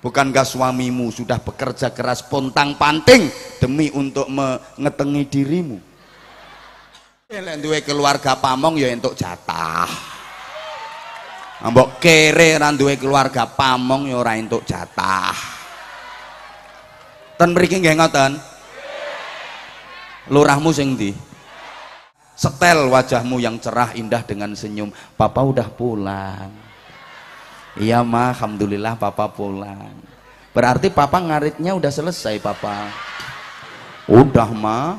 Bukankah suamimu sudah bekerja keras pontang panting demi untuk mengetengi dirimu? Eh, lek duwe keluarga pamong ya untuk jatah. Ambok kere randuwe keluarga pamong ya orang untuk jatah. Dan mriki nggih ngoten. Lurahmu sing di. Setel wajahmu yang cerah indah dengan senyum. Papa udah pulang. Iya mah, alhamdulillah papa pulang. Berarti papa ngaritnya udah selesai papa. Udah mah.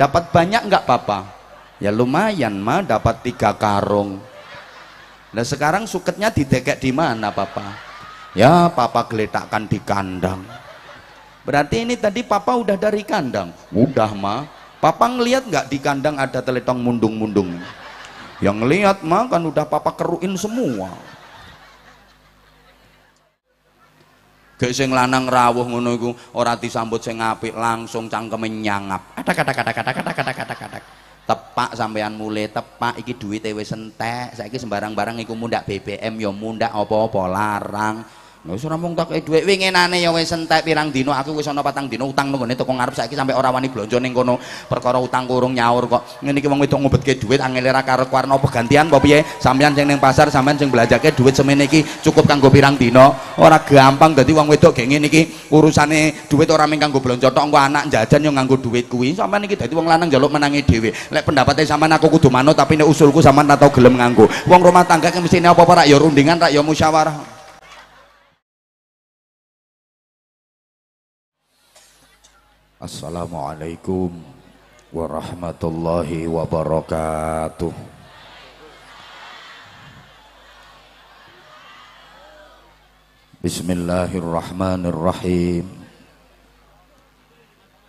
Dapat banyak nggak papa? Ya lumayan mah, dapat tiga karung. Nah sekarang suketnya didekek di mana papa? Ya papa geletakkan di kandang. Berarti ini tadi papa udah dari kandang. Udah mah. Papa ngeliat nggak di kandang ada teletong mundung-mundung? Yang ngelihat mah kan udah papa keruin semua. gek sing lanang rawuh ngono iku ora disambut sing apik langsung cangkeme nyangap kata kata kata kata kata kata kata kata, tepak sampean mulai tepak iki duwite wis entek saiki sembarang barang iku mundak BBM yo ya mundak apa-apa larang Wis ora mung tak dhuwit winginane ya wis entek pirang dina aku wis ana patang dina utang nggone teko ngarep saiki sampe ora wani blonjo ning kono perkara utang kurung nyaur kok ngene iki wong wedok ngombetke dhuwit angel ora karo warna apa gantian apa piye sampeyan sing ning pasar sampeyan sing belanjake dhuwit semene iki cukup kanggo pirang dina ora gampang dadi wong wedok gek ngene iki urusane dhuwit ora mung kanggo blonjo tok engko anak jajan yo nganggo dhuwit kuwi sampeyan iki dadi wong lanang njaluk menangi dhewe lek pendapatnya sampeyan aku kudu manut tapi nek usulku sampeyan atau gelem nganggo wong rumah tangga mesti apa-apa rak ya rundingan rak ya musyawarah Assalamualaikum warahmatullahi wabarakatuh. Bismillahirrahmanirrahim.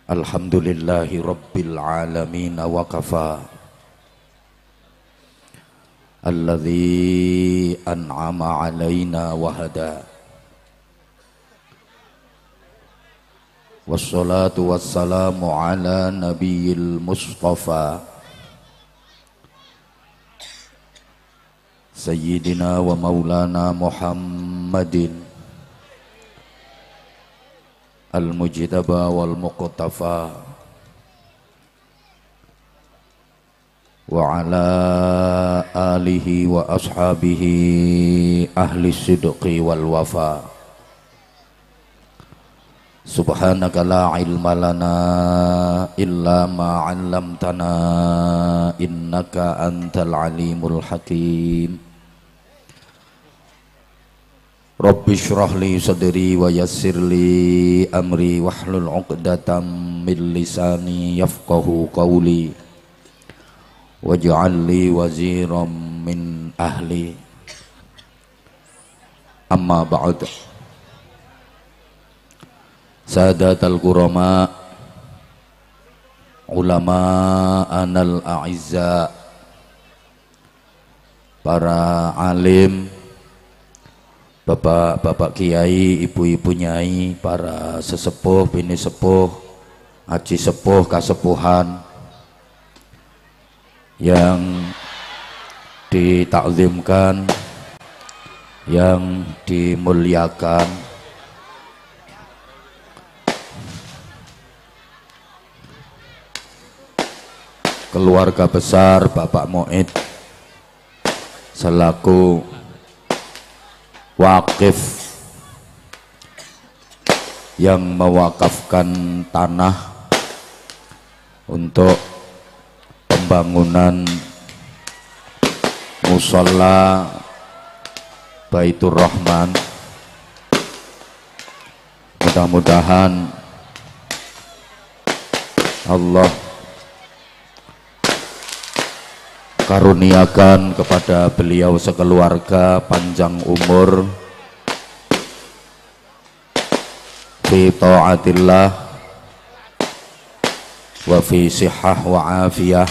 Alhamdulillahi rabbil alamin wa kafa. Alladhi an'ama alaina wa hada. والصلاة والسلام على نبي المصطفى سيدنا ومولانا محمد المجتبى والمقتفى وعلى آله وأصحابه أهل الصدق والوفاء Subhanaka la ilma lana illa ma 'allamtana innaka antal alimul hakim Rabbi shrah li sadri wa yassir li amri wahlul 'uqdatam min lisani yafqahu qawli waj'al li waziran min ahli amma ba'du sadatal kurama ulama anal a'izza para alim bapak-bapak kiai ibu-ibu nyai para sesepuh bini sepuh haji sepuh kasepuhan yang ditakzimkan yang dimuliakan keluarga besar Bapak Moed selaku wakif yang mewakafkan tanah untuk pembangunan musola Baitur Rahman mudah-mudahan Allah karuniakan kepada beliau sekeluarga panjang umur fi ta'atillah wa fi sihah wa afiyah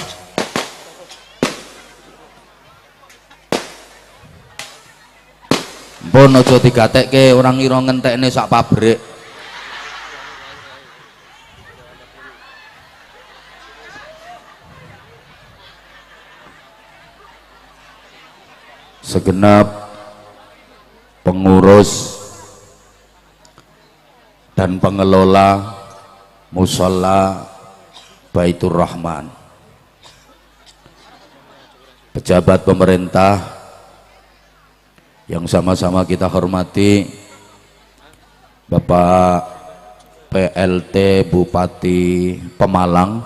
pun aja ke orang ngira ini sak pabrik segenap pengurus dan pengelola musola Baitur Rahman pejabat pemerintah yang sama-sama kita hormati Bapak PLT Bupati Pemalang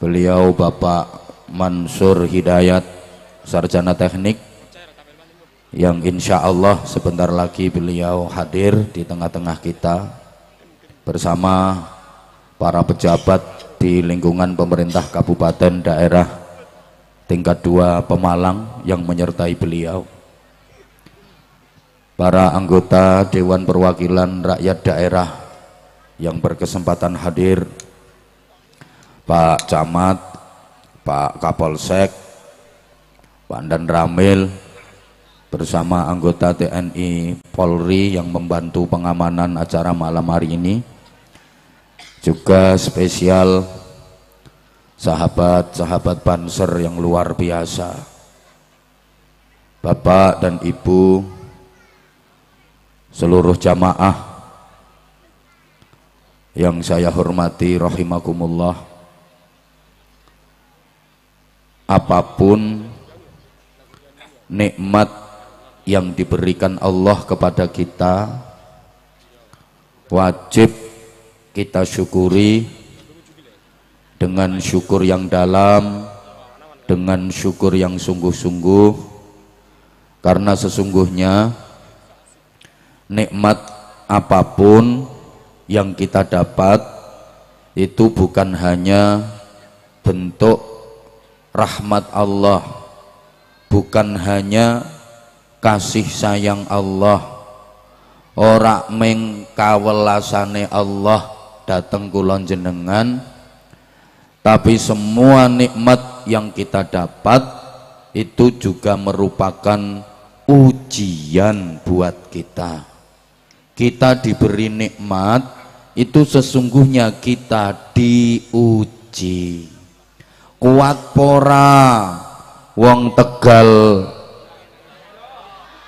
beliau Bapak Mansur Hidayat sarjana teknik yang insya Allah sebentar lagi beliau hadir di tengah-tengah kita bersama para pejabat di lingkungan pemerintah kabupaten daerah tingkat 2 Pemalang yang menyertai beliau para anggota Dewan Perwakilan Rakyat Daerah yang berkesempatan hadir Pak Camat, Pak Kapolsek, Pandan Ramil bersama anggota TNI Polri yang membantu pengamanan acara malam hari ini juga spesial sahabat-sahabat Banser yang luar biasa Bapak dan Ibu seluruh jamaah yang saya hormati rahimakumullah apapun nikmat yang diberikan Allah kepada kita wajib kita syukuri dengan syukur yang dalam dengan syukur yang sungguh-sungguh karena sesungguhnya nikmat apapun yang kita dapat itu bukan hanya bentuk rahmat Allah bukan hanya kasih sayang Allah ora meng kawelasane Allah dateng kulon jenengan tapi semua nikmat yang kita dapat itu juga merupakan ujian buat kita kita diberi nikmat itu sesungguhnya kita diuji kuat pora wong Tegal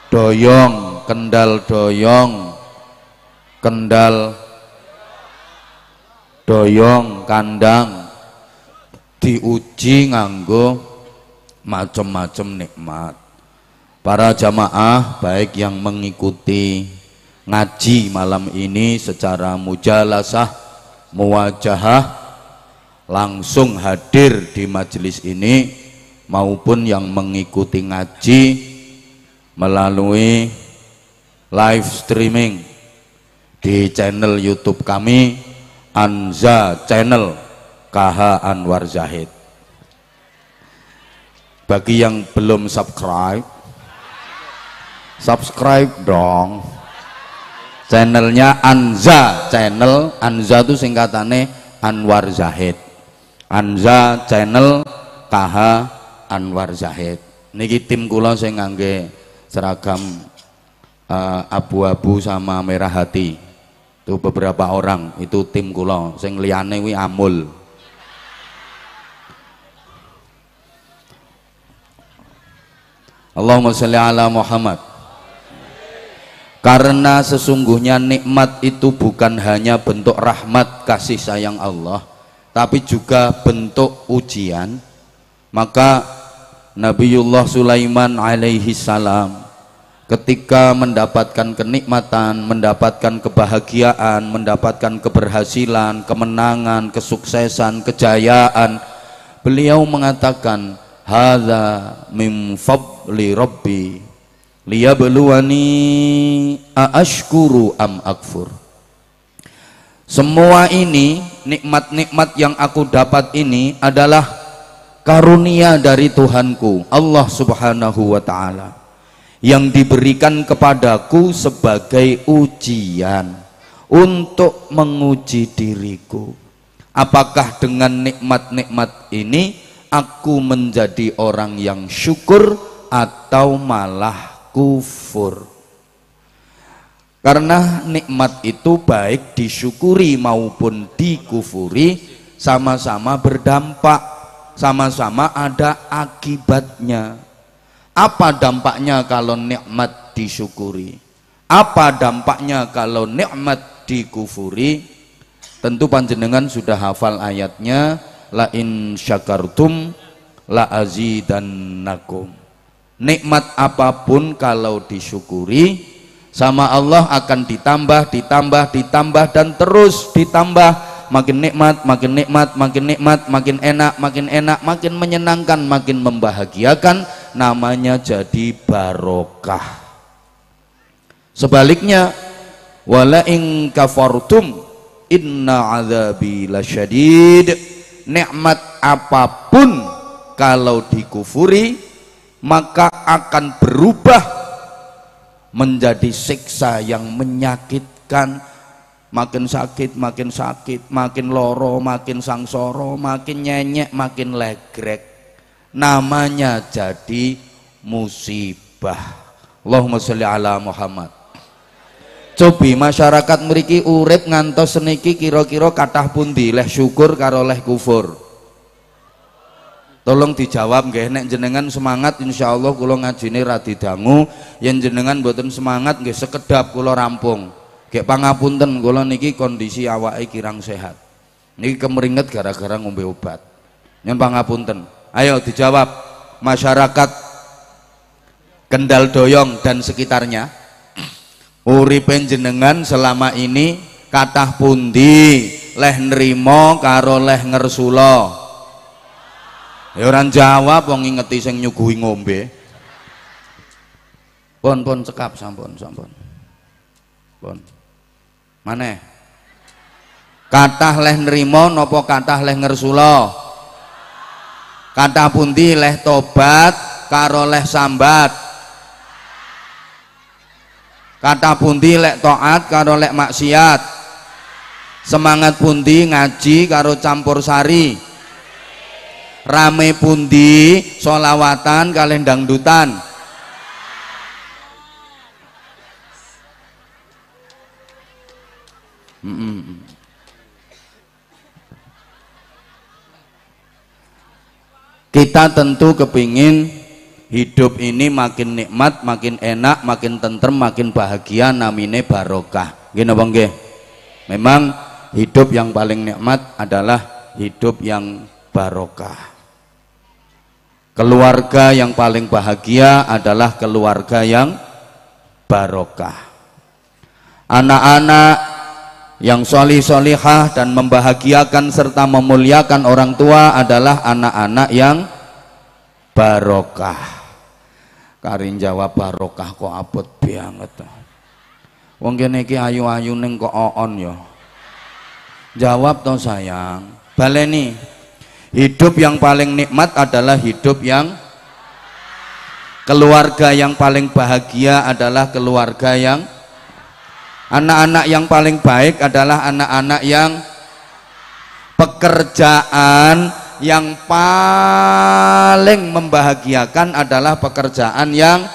Doyong Kendal Doyong Kendal Doyong Kandang diuji nganggo macem-macem nikmat para jamaah baik yang mengikuti ngaji malam ini secara mujalasah muwajahah langsung hadir di majelis ini maupun yang mengikuti ngaji melalui live streaming di channel YouTube kami Anza Channel KH Anwar Zahid. Bagi yang belum subscribe, subscribe dong. Channelnya Anza Channel, Anza itu singkatannya Anwar Zahid. Anza Channel KH Anwar Zahid niki tim kula sing ngangge seragam eh, abu-abu uh, sama merah hati itu beberapa orang itu tim kula sing liyane kuwi amul Allahumma sholli ala Muhammad karena sesungguhnya nikmat itu bukan hanya bentuk rahmat kasih sayang Allah tapi juga bentuk ujian maka Nabiullah Sulaiman alaihi salam ketika mendapatkan kenikmatan, mendapatkan kebahagiaan, mendapatkan keberhasilan, kemenangan, kesuksesan, kejayaan, beliau mengatakan hadza min fadli rabbi liyabluwani aashkuru am akfur semua ini nikmat-nikmat yang aku dapat ini adalah karunia dari Tuhanku Allah subhanahu wa ta'ala yang diberikan kepadaku sebagai ujian untuk menguji diriku apakah dengan nikmat-nikmat ini aku menjadi orang yang syukur atau malah kufur karena nikmat itu baik disyukuri maupun dikufuri sama-sama berdampak sama-sama ada akibatnya apa dampaknya kalau nikmat disyukuri apa dampaknya kalau nikmat dikufuri tentu panjenengan sudah hafal ayatnya la in syakartum la azidannakum nikmat apapun kalau disyukuri sama Allah akan ditambah, ditambah, ditambah dan terus ditambah makin nikmat, makin nikmat, makin nikmat, makin enak, makin enak, makin menyenangkan, makin membahagiakan, namanya jadi barokah. Sebaliknya, wala in kafartum inna azabi lasyadid. Nikmat apapun kalau dikufuri maka akan berubah menjadi siksa yang menyakitkan makin sakit, makin sakit, makin loro, makin sangsoro, makin nyenyek, makin legrek. Namanya jadi musibah. Allahumma sholli ala Muhammad. Cobi masyarakat meriki urip ngantos seniki kira-kira katah pundi leh syukur karo leh kufur. Tolong dijawab nggih nek jenengan semangat insyaallah kula ngajine ra didangu, yen jenengan mboten semangat nggih sekedap kula rampung. Gek pangapunten kula niki kondisi awak awake kirang sehat. Niki kemeringet gara-gara ngombe obat. Nyen pangapunten. Ayo dijawab masyarakat Kendal Doyong dan sekitarnya. Uripe jenengan selama ini kathah pundi leh nrimo karo leh ngersula. Ya ora jawab wong ngingeti sing nyuguhi ngombe. Pon pon cekap sampun sampun. Pon. Maneh. katah leh nerimo, nopo katah leh ngersula? Kathah pundi leh tobat karo leh sambat? kata pundi leh toat, karo leh maksiat? Semangat pundi ngaji karo campur sari? Rame pundi solawatan kalendang dutan? Kita tentu kepingin hidup ini makin nikmat, makin enak, makin tentrem, makin bahagia, namine barokah. Gini bang Ge, Memang hidup yang paling nikmat adalah hidup yang barokah. Keluarga yang paling bahagia adalah keluarga yang barokah. Anak-anak yang solih solihah dan membahagiakan serta memuliakan orang tua adalah anak-anak yang barokah karin jawab barokah kok abot banget wong kene ayu-ayu ini kok on ya jawab toh sayang baleni hidup yang paling nikmat adalah hidup yang keluarga yang paling bahagia adalah keluarga yang Anak-anak yang paling baik adalah anak-anak yang pekerjaan yang paling membahagiakan adalah pekerjaan yang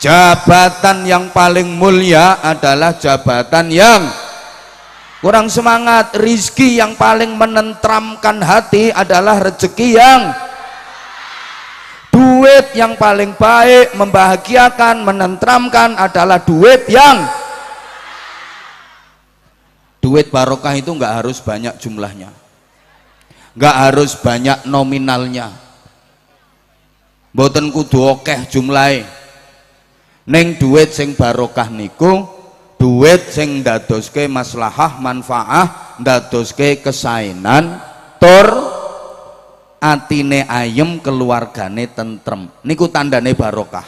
jabatan yang paling mulia adalah jabatan yang kurang semangat rizki yang paling menentramkan hati adalah rezeki yang duit yang paling baik membahagiakan menentramkan adalah duit yang Duit barokah itu nggak harus banyak jumlahnya. Nggak harus banyak nominalnya. Boten kudu okeh jumlahe. Neng duit sing barokah niku duit sing dadoske maslahah manfaah dadoske kesainan tor atine ayem keluargane tentrem niku tandane barokah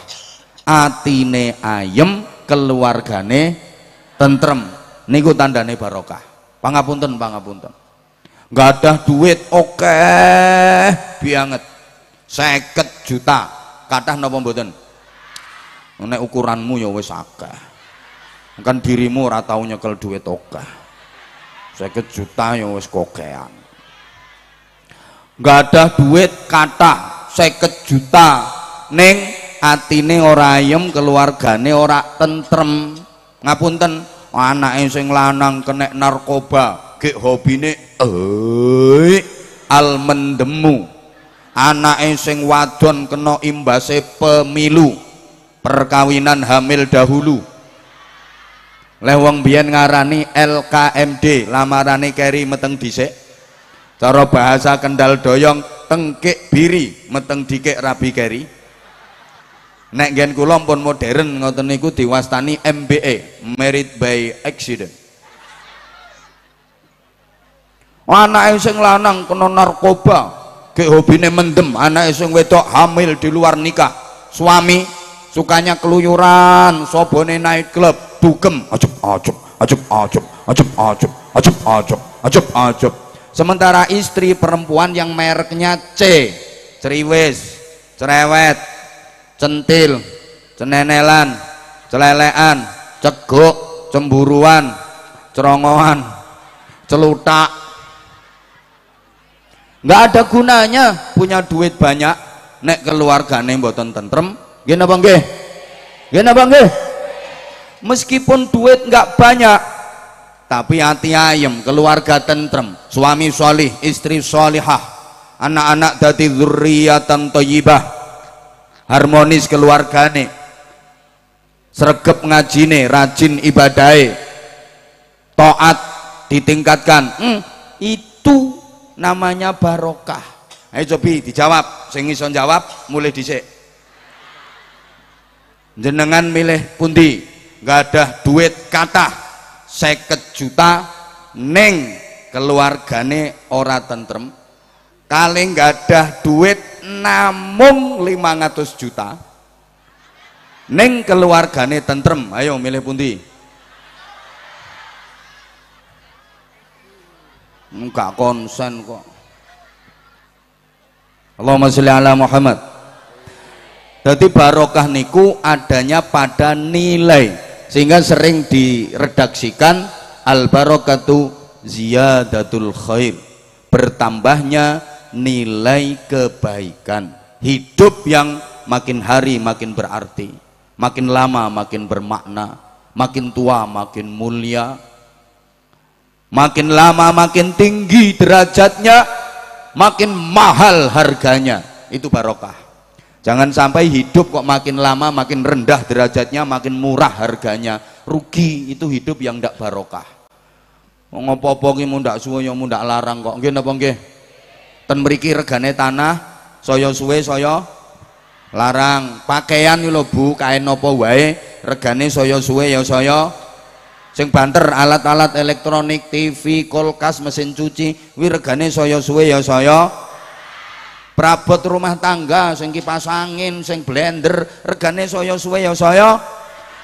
atine ayem keluargane tentrem niku tandane barokah pangapunten pangapunten nggak ada duit oke okay, banget seket juta kata nopo mboten ini ukuranmu ya wis akeh kan dirimu ora tau nyekel duit oke seket juta ya wis kokean nggak ada duit kata, seket juta neng atine ora ayem keluargane ora tentrem ngapunten Anak sing lanang kena narkoba gek hobine eh al mendemu Anak sing wadon kena imbase pemilu perkawinan hamil dahulu leh wong biyen ngarani LKMD lamarane keri meteng dhisik cara bahasa Kendal Doyong tengkik biri meteng dikik rabi keri nek gen kula pun modern ngoten niku diwastani MBA merit by accident Anak sing lanang kena narkoba ke hobine mendem Anak sing wedok hamil di luar nikah suami sukanya keluyuran sobone naik klub dugem ajep ajep ajep ajep ajep ajep ajep ajep ajep ajep sementara istri perempuan yang mereknya C ceriwis cerewet centil cenenelan celelean ceguk, cemburuan cerongohan, celutak nggak ada gunanya punya duit banyak nek keluargane mboten tentrem gini apa nggih gini apa nggih meskipun duit nggak banyak tapi hati ayem keluarga tentrem suami solih istri solihah anak-anak dari zurriyatan toyibah harmonis keluargane sregep ngajine rajin ibadai toat ditingkatkan hmm, itu namanya barokah ayo cobi dijawab sing iso jawab mulai dhisik jenengan milih pundi nggak ada duit kata seket juta neng keluargane ora tentrem kali nggak ada duit namung 500 juta neng keluargane tentrem ayo milih pundi enggak konsen kok Allahumma sholli ala Muhammad jadi barokah niku adanya pada nilai sehingga sering diredaksikan al barokatu ziyadatul khair bertambahnya nilai kebaikan hidup yang makin hari makin berarti makin lama makin bermakna makin tua makin mulia makin lama makin tinggi derajatnya makin mahal harganya itu barokah jangan sampai hidup kok makin lama makin rendah derajatnya makin murah harganya rugi itu hidup yang tidak barokah ngopo-opo mundak suwo yang mundak larang kok gini apa nggih ten mriki regane tanah saya suwe saya larang pakaian lho Bu kain napa wae regane saya suwe ya saya sing banter alat-alat elektronik TV kulkas mesin cuci wi regane saya suwe ya saya perabot rumah tangga sing kipas angin sing blender regane saya suwe ya saya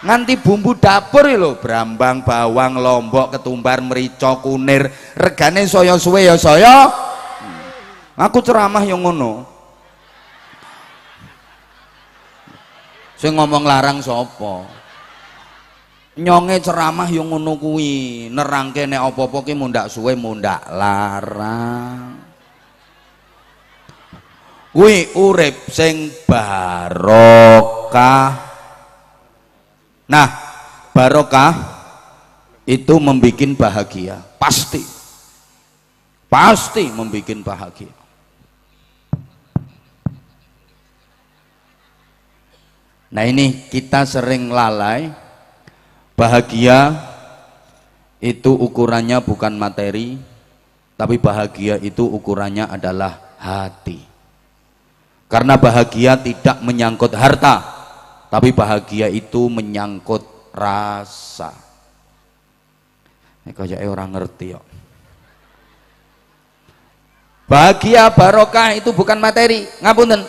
nganti bumbu dapur lho brambang bawang lombok ketumbar merica kunir regane saya suwe ya saya aku ceramah yang ngono saya ngomong larang sopo, nyonge ceramah yang ngono kuwi nerangke nek apa-apa ki mundak suwe munda larang kui urep sing barokah nah barokah itu membuat bahagia pasti pasti membuat bahagia Nah ini kita sering lalai, bahagia itu ukurannya bukan materi, tapi bahagia itu ukurannya adalah hati. Karena bahagia tidak menyangkut harta, tapi bahagia itu menyangkut rasa. Nek kayak orang ngerti yuk. Ya? Bahagia barokah itu bukan materi, ngapunten.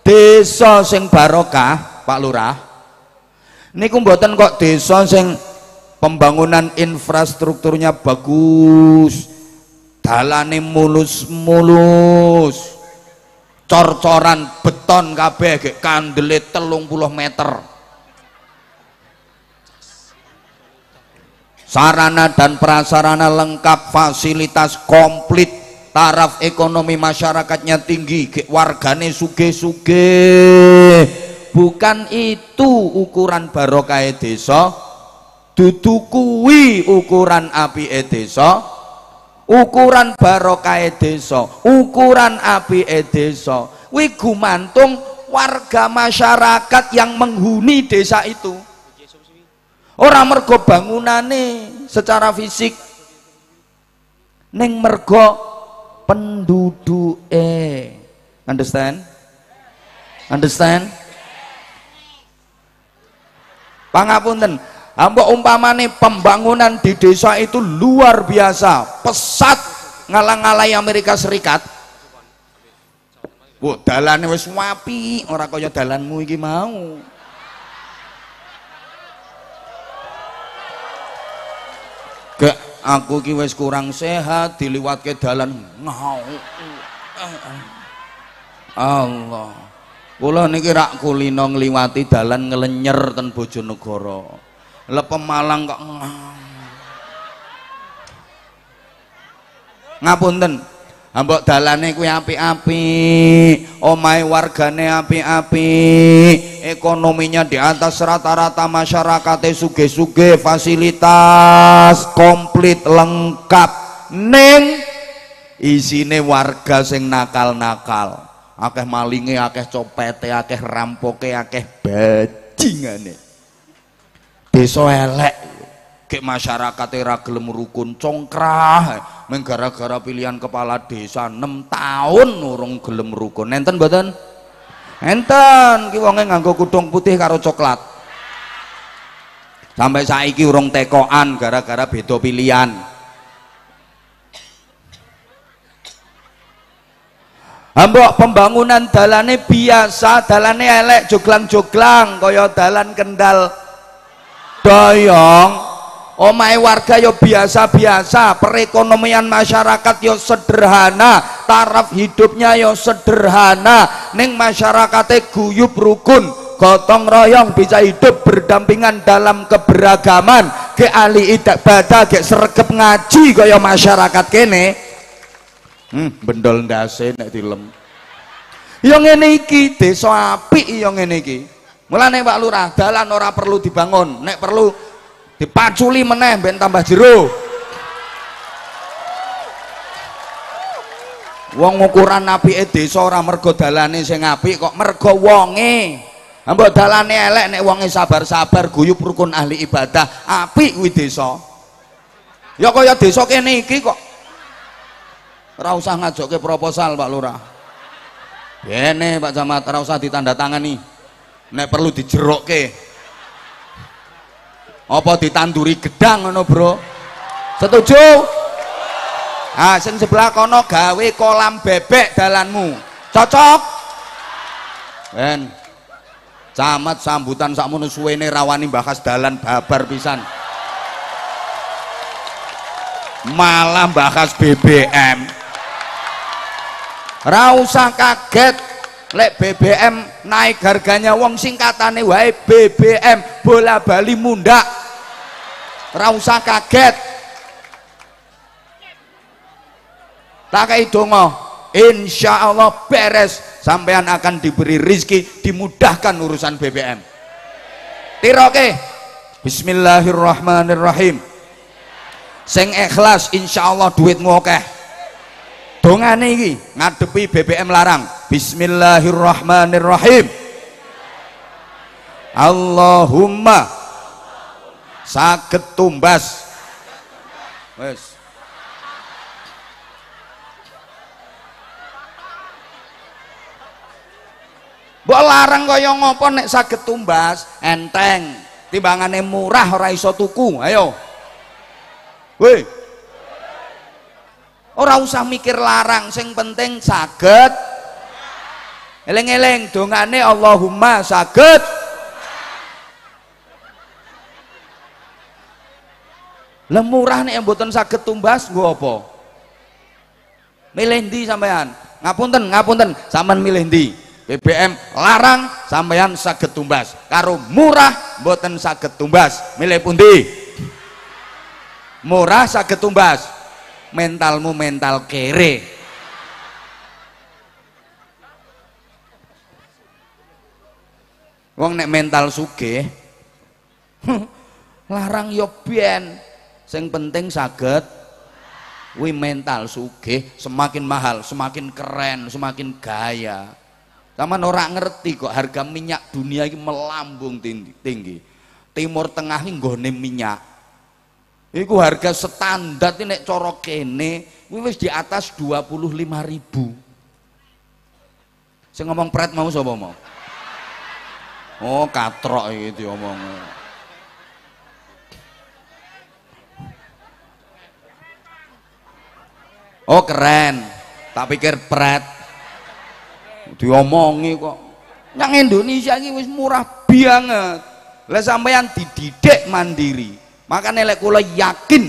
Desa sing barokah Pak Lurah ini mboten kok desa sing pembangunan infrastrukturnya bagus dalane mulus-mulus cor-coran beton kabeh gek kandele 30 meter sarana dan prasarana lengkap fasilitas komplit taraf ekonomi masyarakatnya tinggi gek wargane suge-suge bukan itu ukuran barokah desa dudu ukuran api desa ukuran barokah desa ukuran api desa kuwi gumantung warga masyarakat yang menghuni desa itu Orang mergo bangunane secara fisik Neng mergo penduduk eh understand understand pangapunten Ambo umpamane pembangunan di desa itu luar biasa, pesat ngalang-alai Amerika Serikat. Bu, dalane wis wapi, ora kaya dalanmu iki mau. Ke aku ki wis kurang sehat diliwatke dalan ngau. Eh, eh. Allah kula niki rak kulino ngliwati dalan ngelenyer ten Bojonegoro lepem Malang kok ngapunten ambok dalane kuwi api-api, omahe wargane api-api, ekonominya di atas rata-rata masyarakat suge-suge fasilitas komplit lengkap neng isine warga sing nakal-nakal akeh malinge, akeh copete, akeh rampoke, akeh bajingane. Desa elek. ke masyarakat era gelem rukun congkrah. menggara gara-gara pilihan kepala desa 6 tahun urung gelem rukun. Enten mboten? Enten, ki wonge nganggo kudung putih karo coklat. Sampai saiki urung tekoan gara-gara beda pilihan. Ambok pembangunan dalane biasa, dalane elek joglang-joglang kaya dalan Kendal. Doyong. Omahe warga yo ya biasa-biasa, perekonomian masyarakat yo ya sederhana, taraf hidupnya yo ya sederhana, ning masyarakate guyub rukun, gotong royong bisa hidup berdampingan dalam keberagaman, ke idak bada, ke ngaji kaya masyarakat kene. Hmm, bendol ndase nek dilem. Ya ngene iki desa apik ya ngene iki. Mulane Pak Lurah dalan ora perlu dibangun, nek perlu dipaculi meneh ben tambah jero. Wong ukuran apike desa ora mergo dalane sing apik kok mergo wonge. ambo dalane elek nek wonge sabar-sabar guyub rukun ahli ibadah, apik kuwi desa. Ya kaya desa kene iki kok Ora usah ngajokke proposal Pak Lurah. Bene Pak Camat, ora tangan ditandatangani. Nek perlu dijerokke. Apa ditanduri gedang ngono, Bro? Setuju? Ah, sing sebelah kono gawe kolam bebek dalanmu. Cocok? Ben. Camat sambutan sakmono suwene rawani bahas dalan babar pisan. Malah bahas BBM. Rausa kaget lek BBM naik harganya wong singkatane wae BBM bola bali munda. Rausa kaget tak itu mau, insya Allah beres sampean akan diberi rizki dimudahkan urusan BBM tiroke Bismillahirrahmanirrahim Seng ikhlas insya Allah duitmu oke dongane iki ngadepi BBM larang bismillahirrahmanirrahim Allahumma saged tumbas wis Mbok larang kaya ngopo nek saged tumbas enteng timbangane murah ora iso tuku ayo Woi Orang usah mikir larang, sing penting saged. eleng eling dongane Allahumma saged. lemurah nih yang buatan sakit tumbas gue apa? Milih di sampean? Ngapunten, ngapunten, saman milih di BBM larang sampean sakit tumbas karo murah buatan sakit tumbas milih di, murah sakit tumbas mentalmu mental kere wong nek mental suke, larang yo ya ben sing penting saged kuwi mental suke semakin mahal semakin keren semakin gaya sama orang ngerti kok harga minyak dunia ini melambung tinggi. Timur Tengah ini minyak. Iku harga standar ini nek coro kene wis di atas lima ribu. Saya ngomong pret mau sapa mau? Oh, katrok itu omong. Oh, keren. Tak pikir pret. Diomongi kok. Yang Indonesia ini wis murah banget. Lah sampean dididik mandiri. Maka nilai kula yakin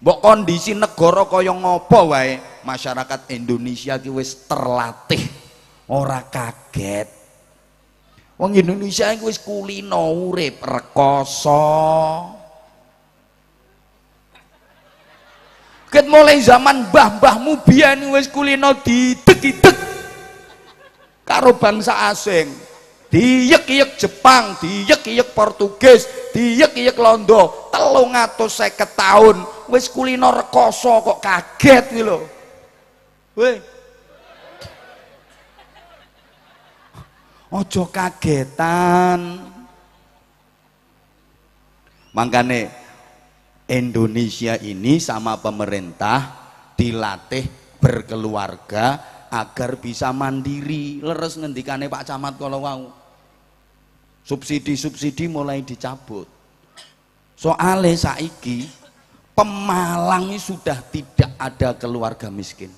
bok kondisi negara kaya ngopo wae masyarakat Indonesia ki wis terlatih ora kaget wong Indonesia iki wis kulino urip rekoso Ket mulai zaman mbah-mbahmu biyen wis kulino didek-idek karo bangsa asing diyek iyek Jepang, diyek iyek Portugis, diyek iyek Londo, seket tahun wis kulino rekoso kok kaget nih lo, Weh. Ojo kagetan. Makanya Indonesia ini sama pemerintah dilatih berkeluarga agar bisa mandiri leres ngendikane Pak Camat kalau wau Subsidi-subsidi mulai dicabut. soalnya saiki Pemalang sudah tidak ada keluarga miskin.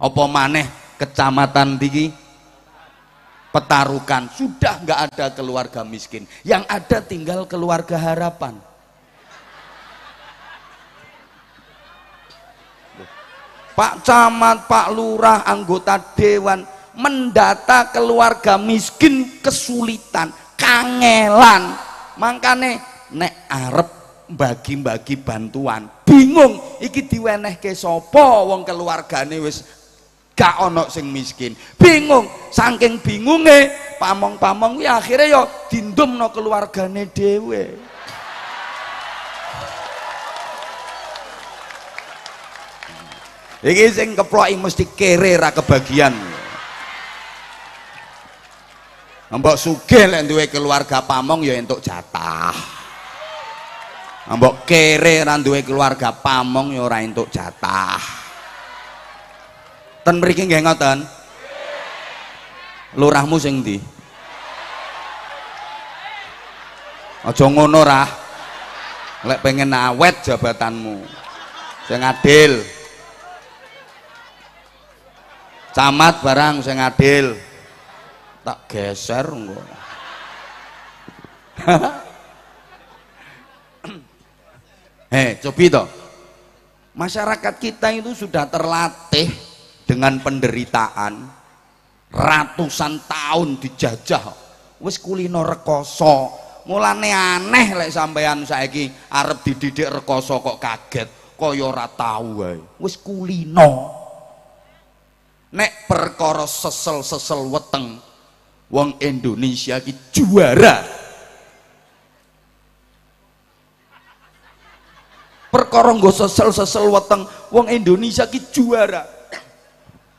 Apa maneh kecamatan tinggi petarukan sudah nggak ada keluarga miskin. Yang ada tinggal keluarga harapan. Pak Camat, Pak Lurah, anggota Dewan, mendata keluarga miskin kesulitan kangelan makanya nek arep bagi-bagi bantuan bingung iki ke sopo wong keluargane wis gak ono sing miskin bingung saking bingunge pamong-pamong ya akhirnya yo dindum no keluargane dewe. iki sing keploki mesti kere ra kebagian Mbok sugih lek duwe keluarga pamong ya entuk jatah. Mbok kere ora duwe keluarga pamong ya ora entuk jatah. Ten mriki nggih ngoten. Lurahmu sing ndi? Aja ngono rah. Lek pengen awet jabatanmu. Sing adil. Camat barang sing adil tak geser enggak. Hei, eh, coba itu. Masyarakat kita itu sudah terlatih dengan penderitaan ratusan tahun dijajah. Wes kulino rekoso. Mulane aneh lek sampean ki Arab dididik rekoso kok kaget, kaya ora tau Wes Wis kulino. Nek perkara sesel-sesel weteng Wong Indonesia ki juara. Perkara nggo sesel-sesel weteng, wong Indonesia ki juara.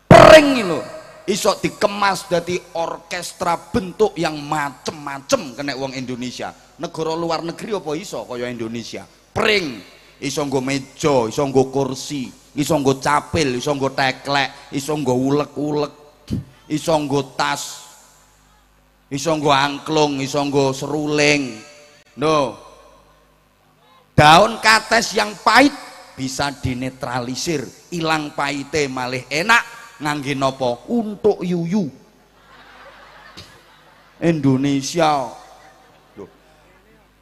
Pering lho. Iso dikemas dadi orkestra bentuk yang macem-macem kena wong Indonesia. Negara luar negeri apa iso kaya Indonesia? Pring. Iso nggo meja, iso nggo kursi, iso nggo capil, iso nggo teklek, iso nggo ulek-ulek, iso nggo tas, iso nggo angklung, iso nggo seruling. No. Daun kates yang pahit bisa dinetralisir, ilang pahitnya malih enak ngangge nopo Untuk yuyu. Indonesia. Loh.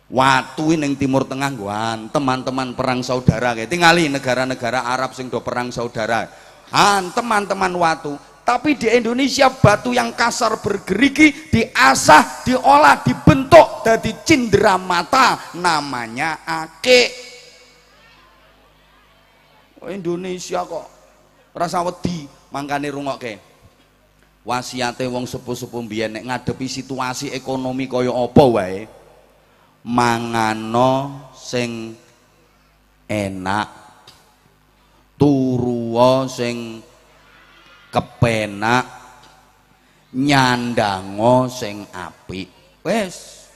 Watu ini Timur Tengah guan teman-teman perang saudara kayak negara-negara Arab sing do perang saudara. Han teman-teman watu tapi di Indonesia batu yang kasar bergerigi diasah, diolah, dibentuk dari cindera mata namanya ake. Indonesia kok rasa wedi mangkane rungokke. Wasiate wong sepuh-sepuh biyen ngadepi situasi ekonomi kaya apa wae mangano sing enak turuwa sing kepenak nyandango sing api wes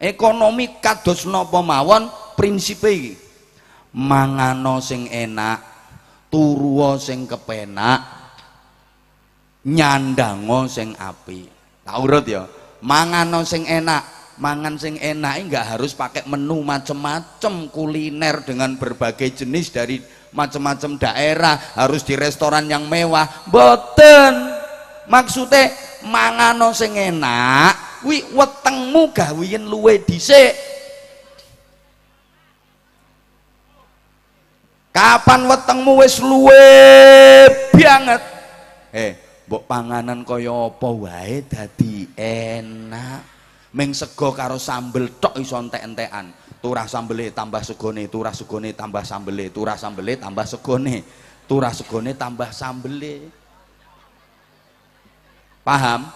ekonomi kados nopo mawon prinsipe iki mangano sing enak turuwa sing kepenak nyandango sing api tak urut ya mangano sing enak mangan sing enak nggak harus pakai menu macem-macem kuliner dengan berbagai jenis dari macam-macam daerah harus di restoran yang mewah boten maksudnya mangano sing enak wi wetengmu gawean luwe dhisik kapan wetengmu wis luwe banget eh mbok panganan koyo apa wae dadi enak Ming sego karo sambel tok iso entek-entekan. Turah sambele tambah segone, turah segone tambah sambele, turah sambele tambah segone, turah segone tambah sambele. Paham?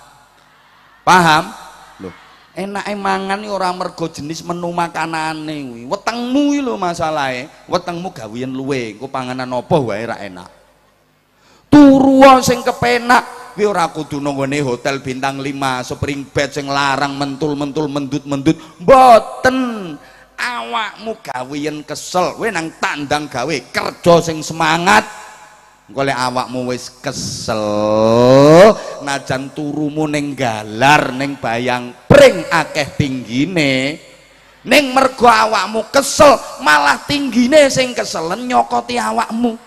Paham? Loh, emang mangan ora mergo jenis menu makanane kuwi. Wetengmu iki lho masalahe. Wetengmu gawean luwe, engko panganan apa wae ra enak. Turu sing kepenak, kuwi ora kudu nggone hotel bintang 5 spring bed sing larang mentul-mentul mendut-mendut mboten awakmu gawean kesel kowe nang tandang gawe kerja sing semangat engko awakmu wis kesel najan turumu ning galar ning bayang pring akeh tinggine ning mergo awakmu kesel malah tinggine sing keselen nyokoti awakmu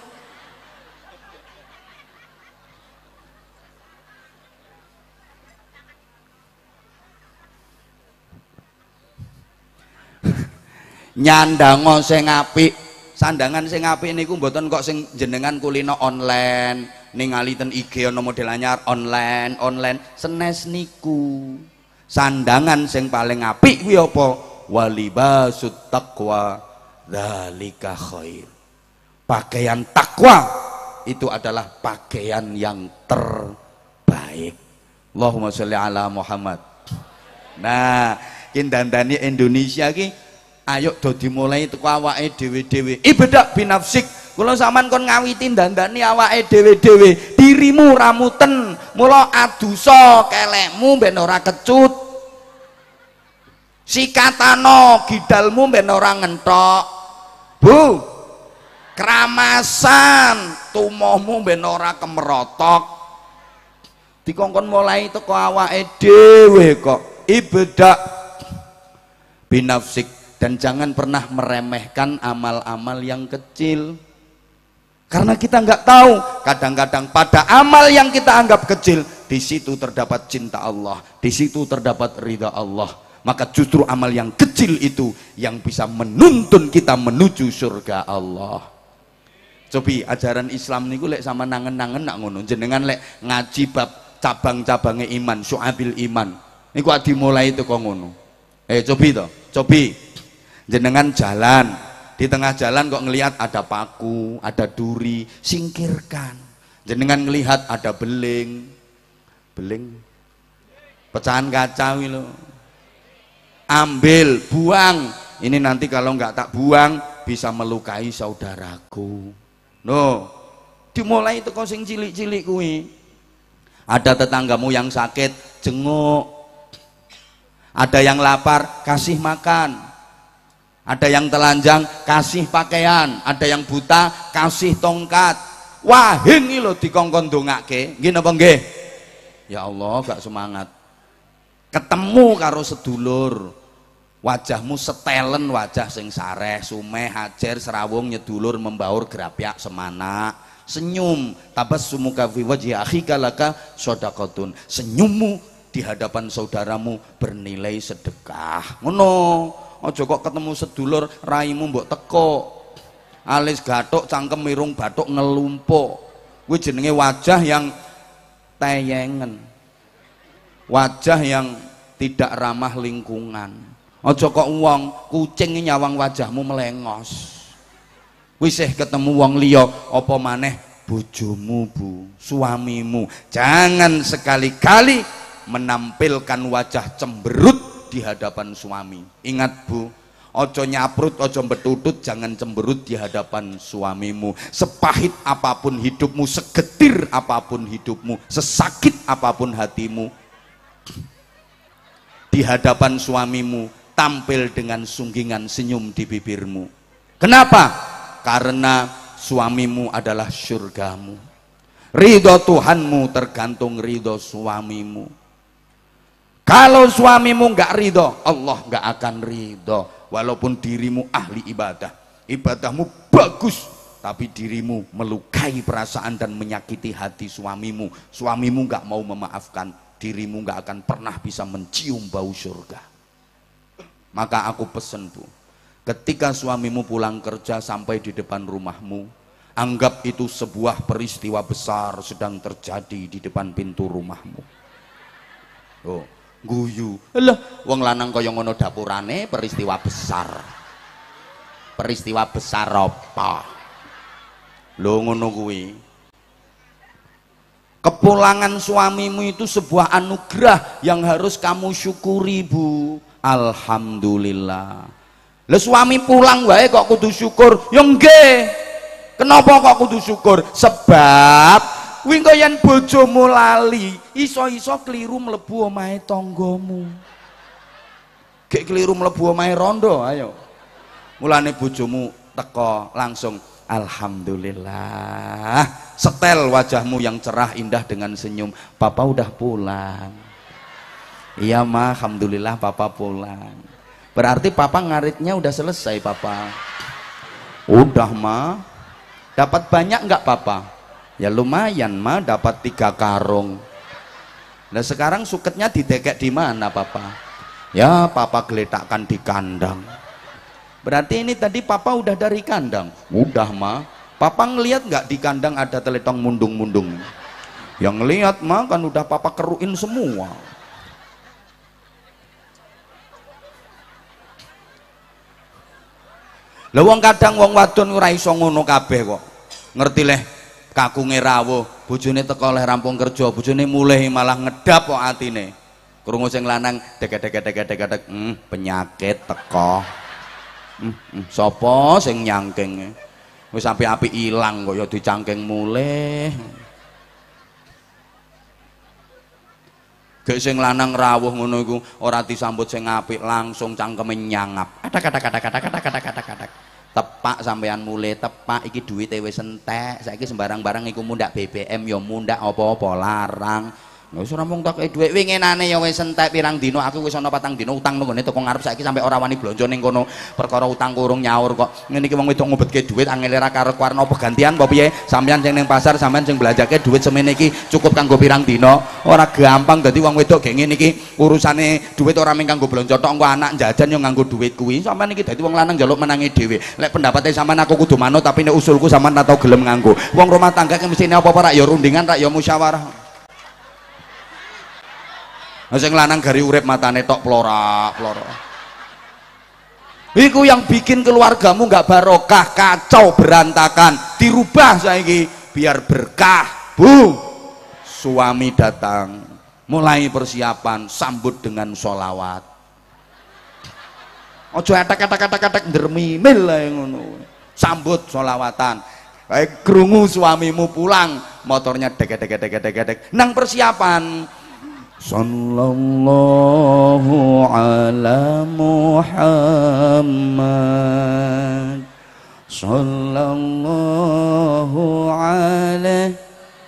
nyandango sing apik sandangan sing apik niku mboten kok sing jenengan kulino online ningali ten IG ana model anyar online online senes niku sandangan sing paling apik kuwi apa walibasut taqwa dzalika khair pakaian takwa itu adalah pakaian yang terbaik Allahumma sholli ala Muhammad nah kindandani Indonesia ki ayo do dimulai teko awake dhewe-dhewe ibda binafsik kula sampean kon ngawiti dandani awake dhewe-dhewe dirimu ramuten mula adusa kelekmu ben ora kecut sikatano gidalmu ben ora ngentok bu keramasan tumohmu ben ora kemerotok dikongkon mulai teko awake dhewe kok Ibedak binafsik dan jangan pernah meremehkan amal-amal yang kecil karena kita nggak tahu kadang-kadang pada amal yang kita anggap kecil di situ terdapat cinta Allah di situ terdapat ridha Allah maka justru amal yang kecil itu yang bisa menuntun kita menuju surga Allah cobi ajaran Islam niku lek sama nangen-nangen nak ngono jenengan lek ngaji bab cabang-cabangnya iman syu'abil iman niku dimulai itu kok ngono eh cobi to cobi jenengan jalan di tengah jalan kok ngelihat ada paku ada duri singkirkan jenengan ngelihat ada beling beling pecahan kaca lo ambil buang ini nanti kalau nggak tak buang bisa melukai saudaraku no dimulai itu kau sing cilik-cilik kui ada tetanggamu yang sakit jenguk ada yang lapar kasih makan ada yang telanjang kasih pakaian, ada yang buta kasih tongkat. Wah ini loh dikongkon dongake. gini apa enggak Ya Allah, gak semangat. Ketemu karo sedulur. Wajahmu setelen wajah sing sareh, sumeh, hajar, serawung, nyedulur, membaur, gerapyak, semana. Senyum, tabas sumuka fi wajhi akhika laka sodakotun Senyummu di hadapan saudaramu bernilai sedekah. Ngono aja kok ketemu sedulur raimu mbok teko alis gatuk cangkem mirung batuk ngelumpuk kuwi jenenge wajah yang teyengen wajah yang tidak ramah lingkungan aja kok wong kucing nyawang wajahmu melengos wisih ketemu wong liya apa maneh bojomu bu suamimu jangan sekali-kali menampilkan wajah cemberut di hadapan suami. Ingat Bu, ojo nyaprut, ojo betutut, jangan cemberut di hadapan suamimu. Sepahit apapun hidupmu, segetir apapun hidupmu, sesakit apapun hatimu. Di hadapan suamimu, tampil dengan sunggingan senyum di bibirmu. Kenapa? Karena suamimu adalah surgamu. Ridho Tuhanmu tergantung ridho suamimu kalau suamimu nggak ridho, Allah nggak akan ridho. Walaupun dirimu ahli ibadah, ibadahmu bagus, tapi dirimu melukai perasaan dan menyakiti hati suamimu. Suamimu nggak mau memaafkan, dirimu nggak akan pernah bisa mencium bau surga. Maka aku pesen tuh, ketika suamimu pulang kerja sampai di depan rumahmu, anggap itu sebuah peristiwa besar sedang terjadi di depan pintu rumahmu. Oh, guyu lho wong lanang kaya ngono dapurane peristiwa besar peristiwa besar apa lho ngono kuwi kepulangan suamimu itu sebuah anugerah yang harus kamu syukuri bu alhamdulillah Lo suami pulang wae kok kudu syukur yo ya nggih kenapa kok kudu syukur sebab Wingko engko yen bojomu lali iso-iso keliru mlebu omahe tanggamu gek keliru mlebu omahe rondo ayo mulane bojomu teko langsung Alhamdulillah setel wajahmu yang cerah indah dengan senyum papa udah pulang iya ma Alhamdulillah papa pulang berarti papa ngaritnya udah selesai papa udah ma dapat banyak enggak, papa ya lumayan mah dapat tiga karung nah sekarang suketnya didekek di mana papa ya papa geletakkan di kandang berarti ini tadi papa udah dari kandang udah mah papa ngeliat nggak di kandang ada teletong mundung-mundung yang ngeliat mah kan udah papa keruin semua Lewong kadang wong wadon ngurai songono ngono kabeh kok ngerti leh kakunge rawuh bojone teko oleh rampung kerja bojone mulai malah ngedap kok atine krungu sing lanang deg hmm penyakit teko hmm, hmm. sapa sing nyangking wis sampai api ilang kok ya dicangking mulai Gek sing lanang rawuh ngono iku ora disambut sing apik langsung cangkeme nyangap. kata kata kata kata kata kata kata kata tepak sampean mulai tepak iki duwite wis saya saiki sembarang barang iku mundak BBM ya mundak opo-opo larang Wis ora mung tak dhuwit winginane ya wis entek pirang dino. aku wis ana patang dino utang nggone toko ngarep saiki sampe ora wani blonjo ning kono perkara utang kurung nyaur kok ngene iki wong wedok ngobetke dhuwit angel ora karo warna apa gantian apa piye sampeyan sing ning pasar sampeyan sing belanjake dhuwit semene iki cukup kanggo pirang dina ora gampang dadi wong wedok gek ngene iki urusane dhuwit ora mung kanggo blonjo tok engko anak jajan yo nganggo dhuwit kuwi sampeyan iki dadi wong lanang njaluk menangi dhewe lek pendapatnya sampeyan aku kudu manut tapi nek usulku sampeyan atau gelem nganggo wong rumah tangga ki mesti apa-apa rak ya rundingan rak ya musyawarah Nah, sing lanang gari urip matane tok plora-plora. Iku yang bikin keluargamu nggak barokah, kacau berantakan. Dirubah saiki biar berkah. Bu, suami datang, mulai persiapan, sambut dengan solawat. Ojo etek etek etek etek dermimil lah ngono. Sambut solawatan. Baik kerungu suamimu pulang, motornya deket deket deket deket. Nang persiapan, صلى الله على محمد صلى الله عليه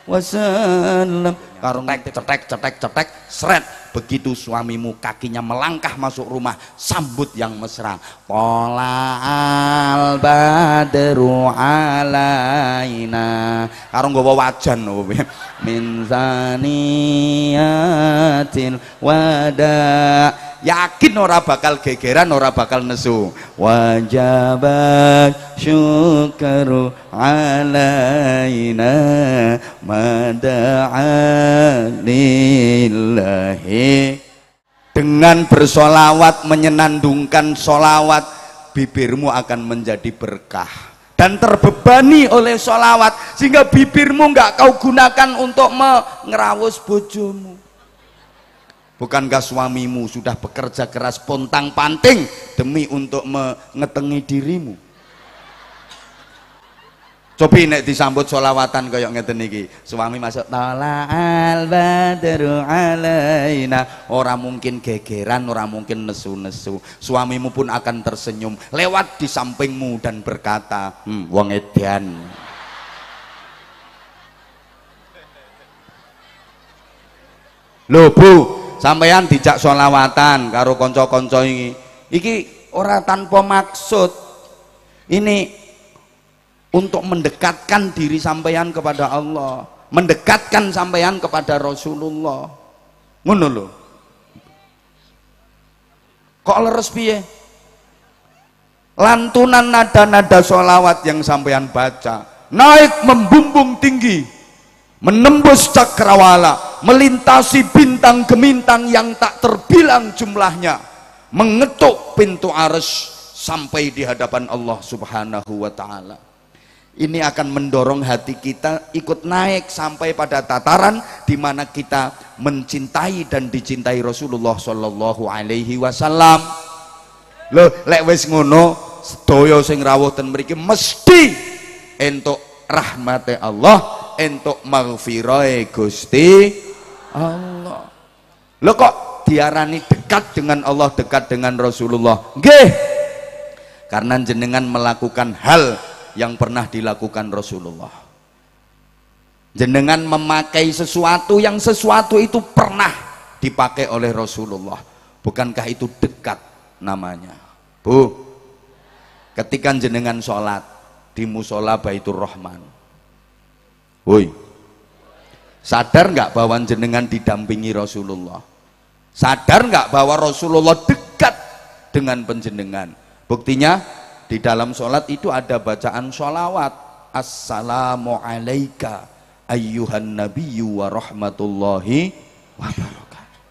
وسلم karung cetek cetek cetek seret begitu suamimu kakinya melangkah masuk rumah sambut yang mesra pola al badru alaina karo nggawa wajan oh, min zaniyatin wada yakin ora bakal gegeran ora bakal nesu wajabat syukaru alaina mada'alillahi dengan bersolawat menyenandungkan solawat bibirmu akan menjadi berkah dan terbebani oleh solawat sehingga bibirmu nggak kau gunakan untuk mengerawus bojomu Bukankah suamimu sudah bekerja keras pontang panting demi untuk mengetengi dirimu? Coba nek disambut solawatan kayak ngeten iki. Suami masuk tala al badru alaina. Ora mungkin gegeran, ora mungkin nesu-nesu. Suamimu pun akan tersenyum lewat di sampingmu dan berkata, "Hmm, wong edan." Loh, Bu, sampeyan dijak solawatan karo konco-konco ini iki ora tanpa maksud ini untuk mendekatkan diri sampeyan kepada Allah mendekatkan sampeyan kepada Rasulullah ngono lho kok leres piye lantunan nada-nada solawat yang sampeyan baca naik membumbung tinggi menembus cakrawala, melintasi bintang gemintang yang tak terbilang jumlahnya, mengetuk pintu arus sampai di hadapan Allah Subhanahu wa taala. Ini akan mendorong hati kita ikut naik sampai pada tataran di mana kita mencintai dan dicintai Rasulullah Shallallahu alaihi wasallam. Loh, lek wis ngono, sedaya sing rawuh dan mriki mesti entuk rahmat Allah entuk maghfirah e Gusti Allah. Lho kok diarani dekat dengan Allah, dekat dengan Rasulullah? Nggih. Karena jenengan melakukan hal yang pernah dilakukan Rasulullah jenengan memakai sesuatu yang sesuatu itu pernah dipakai oleh Rasulullah bukankah itu dekat namanya bu ketika jenengan sholat di musola baitur rahman Woi. Sadar nggak bahwa jenengan didampingi Rasulullah? Sadar nggak bahwa Rasulullah dekat dengan penjenengan? Buktinya di dalam sholat itu ada bacaan sholawat. Assalamu alayka ayyuhan nabiyyu wa rahmatullahi wa barakatuh.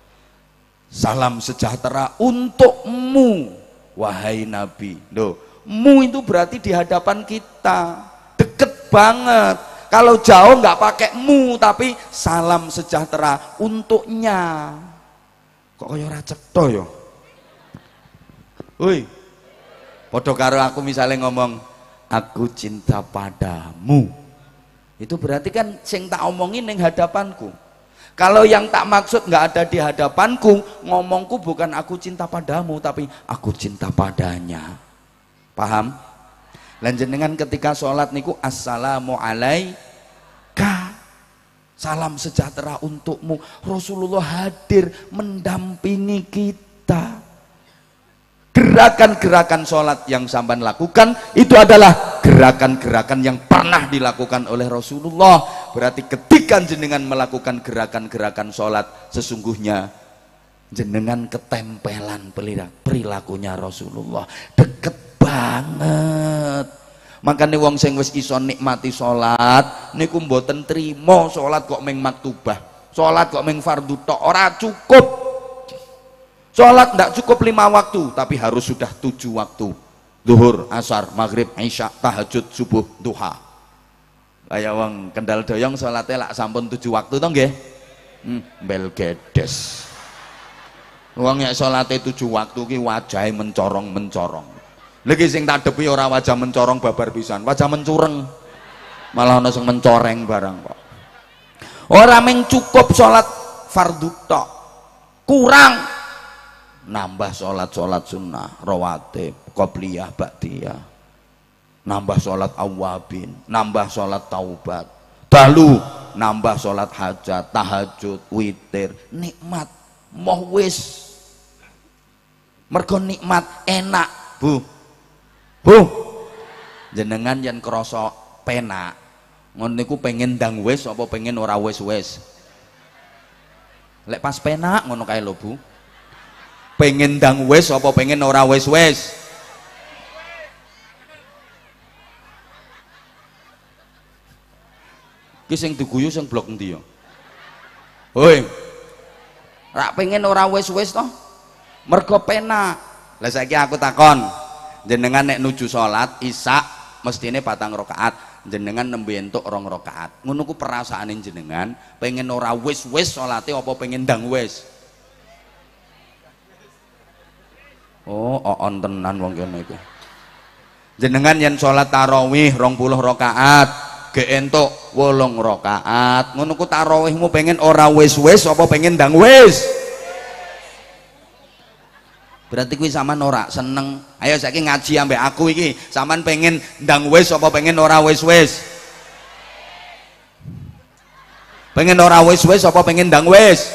Salam sejahtera untukmu wahai nabi. Loh, mu itu berarti di hadapan kita. dekat banget kalau jauh nggak pakai mu tapi salam sejahtera untuknya. Kok kaya ora cetha ya? Woi. Padha aku misalnya ngomong aku cinta padamu. Itu berarti kan sing tak omongin yang hadapanku. Kalau yang tak maksud nggak ada di hadapanku, ngomongku bukan aku cinta padamu, tapi aku cinta padanya. Paham? jenengan ketika sholat niku assalamu alaika salam sejahtera untukmu. Rasulullah hadir mendampingi kita. Gerakan-gerakan sholat yang samban lakukan itu adalah gerakan-gerakan yang pernah dilakukan oleh Rasulullah. Berarti ketika jenengan melakukan gerakan-gerakan sholat sesungguhnya jenengan ketempelan perilakunya Rasulullah deket banget makanya wong sing wis iso nikmati salat niku mboten trimo salat kok meng maktubah salat kok meng fardu tok ora cukup salat ndak cukup lima waktu tapi harus sudah tujuh waktu duhur, asar, maghrib, isya, tahajud, subuh, duha kaya wong kendal doyong sholatnya lak sampun tujuh waktu tau nggih hmm, bel gedes wong nek salate tujuh waktu ki wajahe mencorong-mencorong lagi sing tak depi ora wajah mencorong babar pisan wajah mencureng malah ana sing mencoreng barang kok ora ming cukup salat fardu tok kurang nambah sholat salat sunnah rawatib kopliyah, ba'diyah nambah sholat awabin nambah sholat taubat dalu nambah sholat hajat tahajud witir nikmat moh wis mergo nikmat enak bu bu Jenengan yang kerosok pena Ngono niku pengen dang wes apa pengen ora wes wes Lek pas pena ngono kae lho Bu. Pengen dang wes apa pengen ora wes wes Ki sing diguyu sing blok nanti ya? Hoi. Rak pengen ora wes wes toh Mergo pena Lah saiki aku takon, jenengan nek nuju isa isya mestine patang rokaat. jenengan nembe entuk rong rokaat. ngono ku perasaane jenengan pengen ora wis-wis salate apa pengen dang wis Oh, oon tenan wong kene iki. Jenengan yen sholat tarawih 20 puluh ge entuk wolong rokaat. Ngono ku tarawihmu pengen ora wis-wis apa pengen dang wes? -wis berarti kuwi sama ora seneng ayo saya ngaji ambek aku iki sama pengen ndang wes, apa pengen ora wes wes, pengen ora wes wes, apa pengen ndang wes,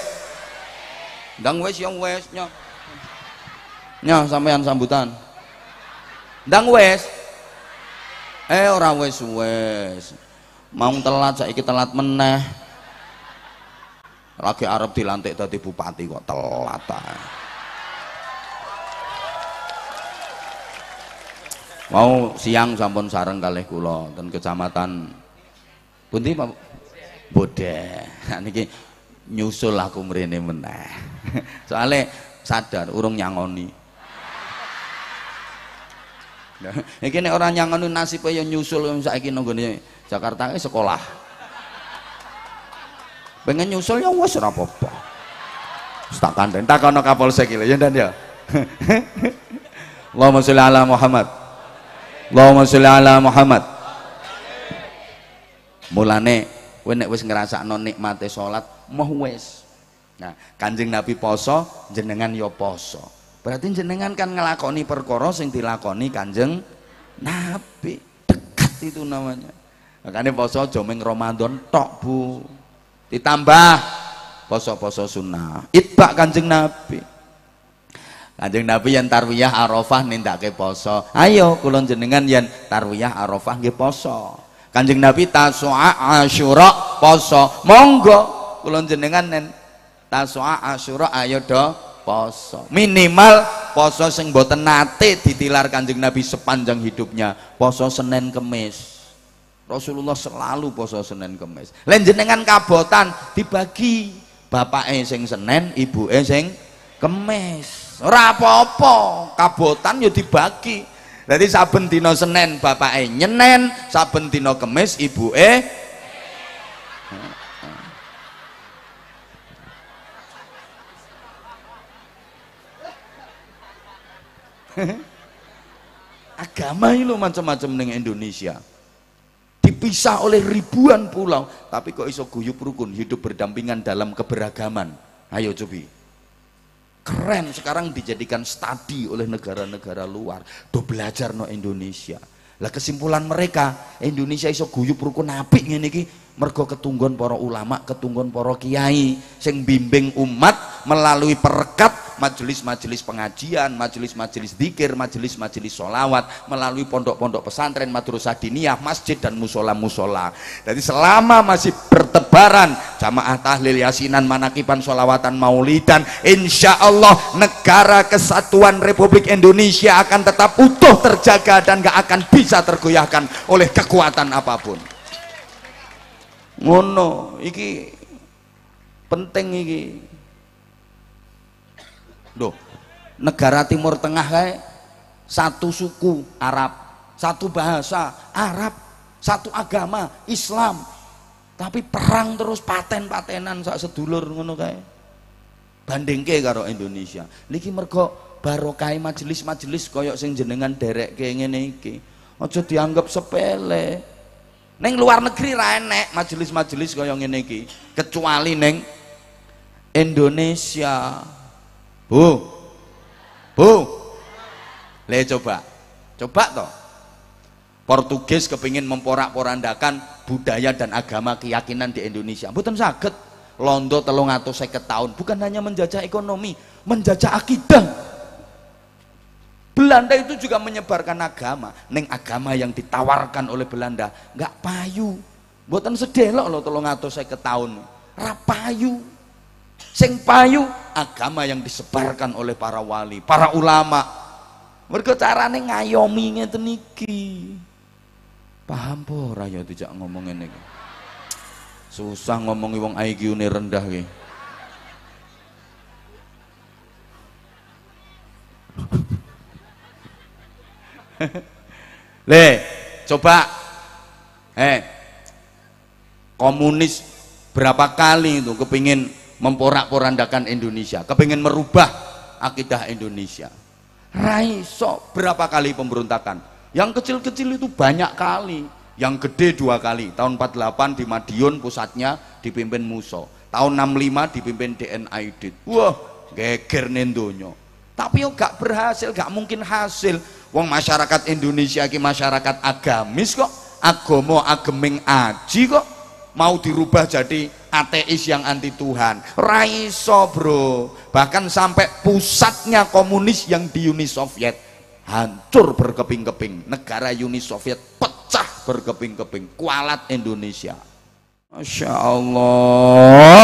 ndang wes yang wis nyok ya nyoh sampean sambutan ndang wes, eh ora wes wes, mau telat saiki telat meneh lagi arep dilantik tadi bupati kok telat ah. Mau siang sampun sareng kalih kula ten kecamatan bunti Pak Bode Niki nyusul aku mrene meneh. Soale sadar urung nyangoni. Iki orang ora nyangoni nasibe ya nyusul saiki nang Jakarta ini sekolah. Pengen nyusul ya wis ora apa-apa. Tak kandhen tak ana Kapolsek ya ndan ya. Allahumma sholli ala Muhammad. Allahumma sholli ala Muhammad mulane kowe nek wis ngrasakno nikmate salat moh wis nah kanjeng Nabi poso jenengan ya poso berarti jenengan kan ngelakoni perkara sing dilakoni kanjeng Nabi dekat itu namanya makanya poso jomeng Ramadan tok bu ditambah poso-poso sunnah itbak kanjeng Nabi Kanjeng Nabi yang tarwiyah Arafah ke poso. Ayo kulon jenengan yang tarwiyah Arafah ke poso. Kanjeng Nabi Tasu'a Asyura poso. Monggo kulon jenengan nen Tasu'a Asyura ayo do poso. Minimal poso sing boten nate ditilar Kanjeng Nabi sepanjang hidupnya. Poso senen Kemis. Rasulullah selalu poso senen Kemis. Len jenengan kabotan dibagi bapak eseng senen, ibu eseng Kemis ora apa-apa kabotan yo dibagi jadi saben senen Bapak E nyenen saben kemis Ibu E. agama itu macam-macam dengan Indonesia dipisah oleh ribuan pulau tapi kok iso guyup rukun hidup berdampingan dalam keberagaman ayo cobi keren sekarang dijadikan studi oleh negara-negara luar do belajar no Indonesia lah kesimpulan mereka Indonesia iso guyub rukun apik ini iki mergo ketunggon para ulama ketunggon para kiai sing bimbing umat melalui perekat majelis-majelis pengajian, majelis-majelis zikir, majelis-majelis solawat, melalui pondok-pondok pesantren, madrasah diniyah, masjid dan musola-musola. Jadi selama masih bertebaran jamaah tahlil yasinan, manakipan, solawatan, maulidan, insya Allah negara kesatuan Republik Indonesia akan tetap utuh terjaga dan gak akan bisa tergoyahkan oleh kekuatan apapun. Ngono, iki penting iki Loh, negara Timur Tengah kayak satu suku Arab, satu bahasa Arab, satu agama Islam. Tapi perang terus paten-patenan sak sedulur ngono kae. Bandingke karo Indonesia. Niki mergo barokai majelis-majelis koyok sing jenengan derek kayak ngene iki. Aja dianggap sepele. Neng luar negeri ra enek majelis-majelis koyong ngene kecuali neng Indonesia bu bu Le coba. Coba toh. Portugis kepingin memporak-porandakan budaya dan agama keyakinan di Indonesia. Mboten saged. Londo telung atau seket tahun bukan hanya menjajah ekonomi, menjajah akidah. Belanda itu juga menyebarkan agama. Neng agama yang ditawarkan oleh Belanda nggak payu. Buatan sedelok loh telung atau seket tahun. Rapayu. Sing payu agama yang disebarkan oleh para wali, para ulama. Mergo carane ngayomi ngeten iki. Paham po ora ya dijak ngomong ngene iki. Susah ngomongi wong IQ-ne rendah iki. Le, coba eh komunis berapa kali itu kepingin memporak-porandakan Indonesia, kepingin merubah akidah Indonesia. Raiso berapa kali pemberontakan? Yang kecil-kecil itu banyak kali, yang gede dua kali. Tahun 48 di Madiun pusatnya dipimpin Muso, tahun 65 dipimpin DN Aidit. Wah, geger nendonyo. Tapi yo gak berhasil, gak mungkin hasil. Wong masyarakat Indonesia ki masyarakat agamis kok, agomo ageming aji kok mau dirubah jadi ateis yang anti Tuhan raiso bro bahkan sampai pusatnya komunis yang di Uni Soviet hancur berkeping-keping negara Uni Soviet pecah berkeping-keping kualat Indonesia Masya Allah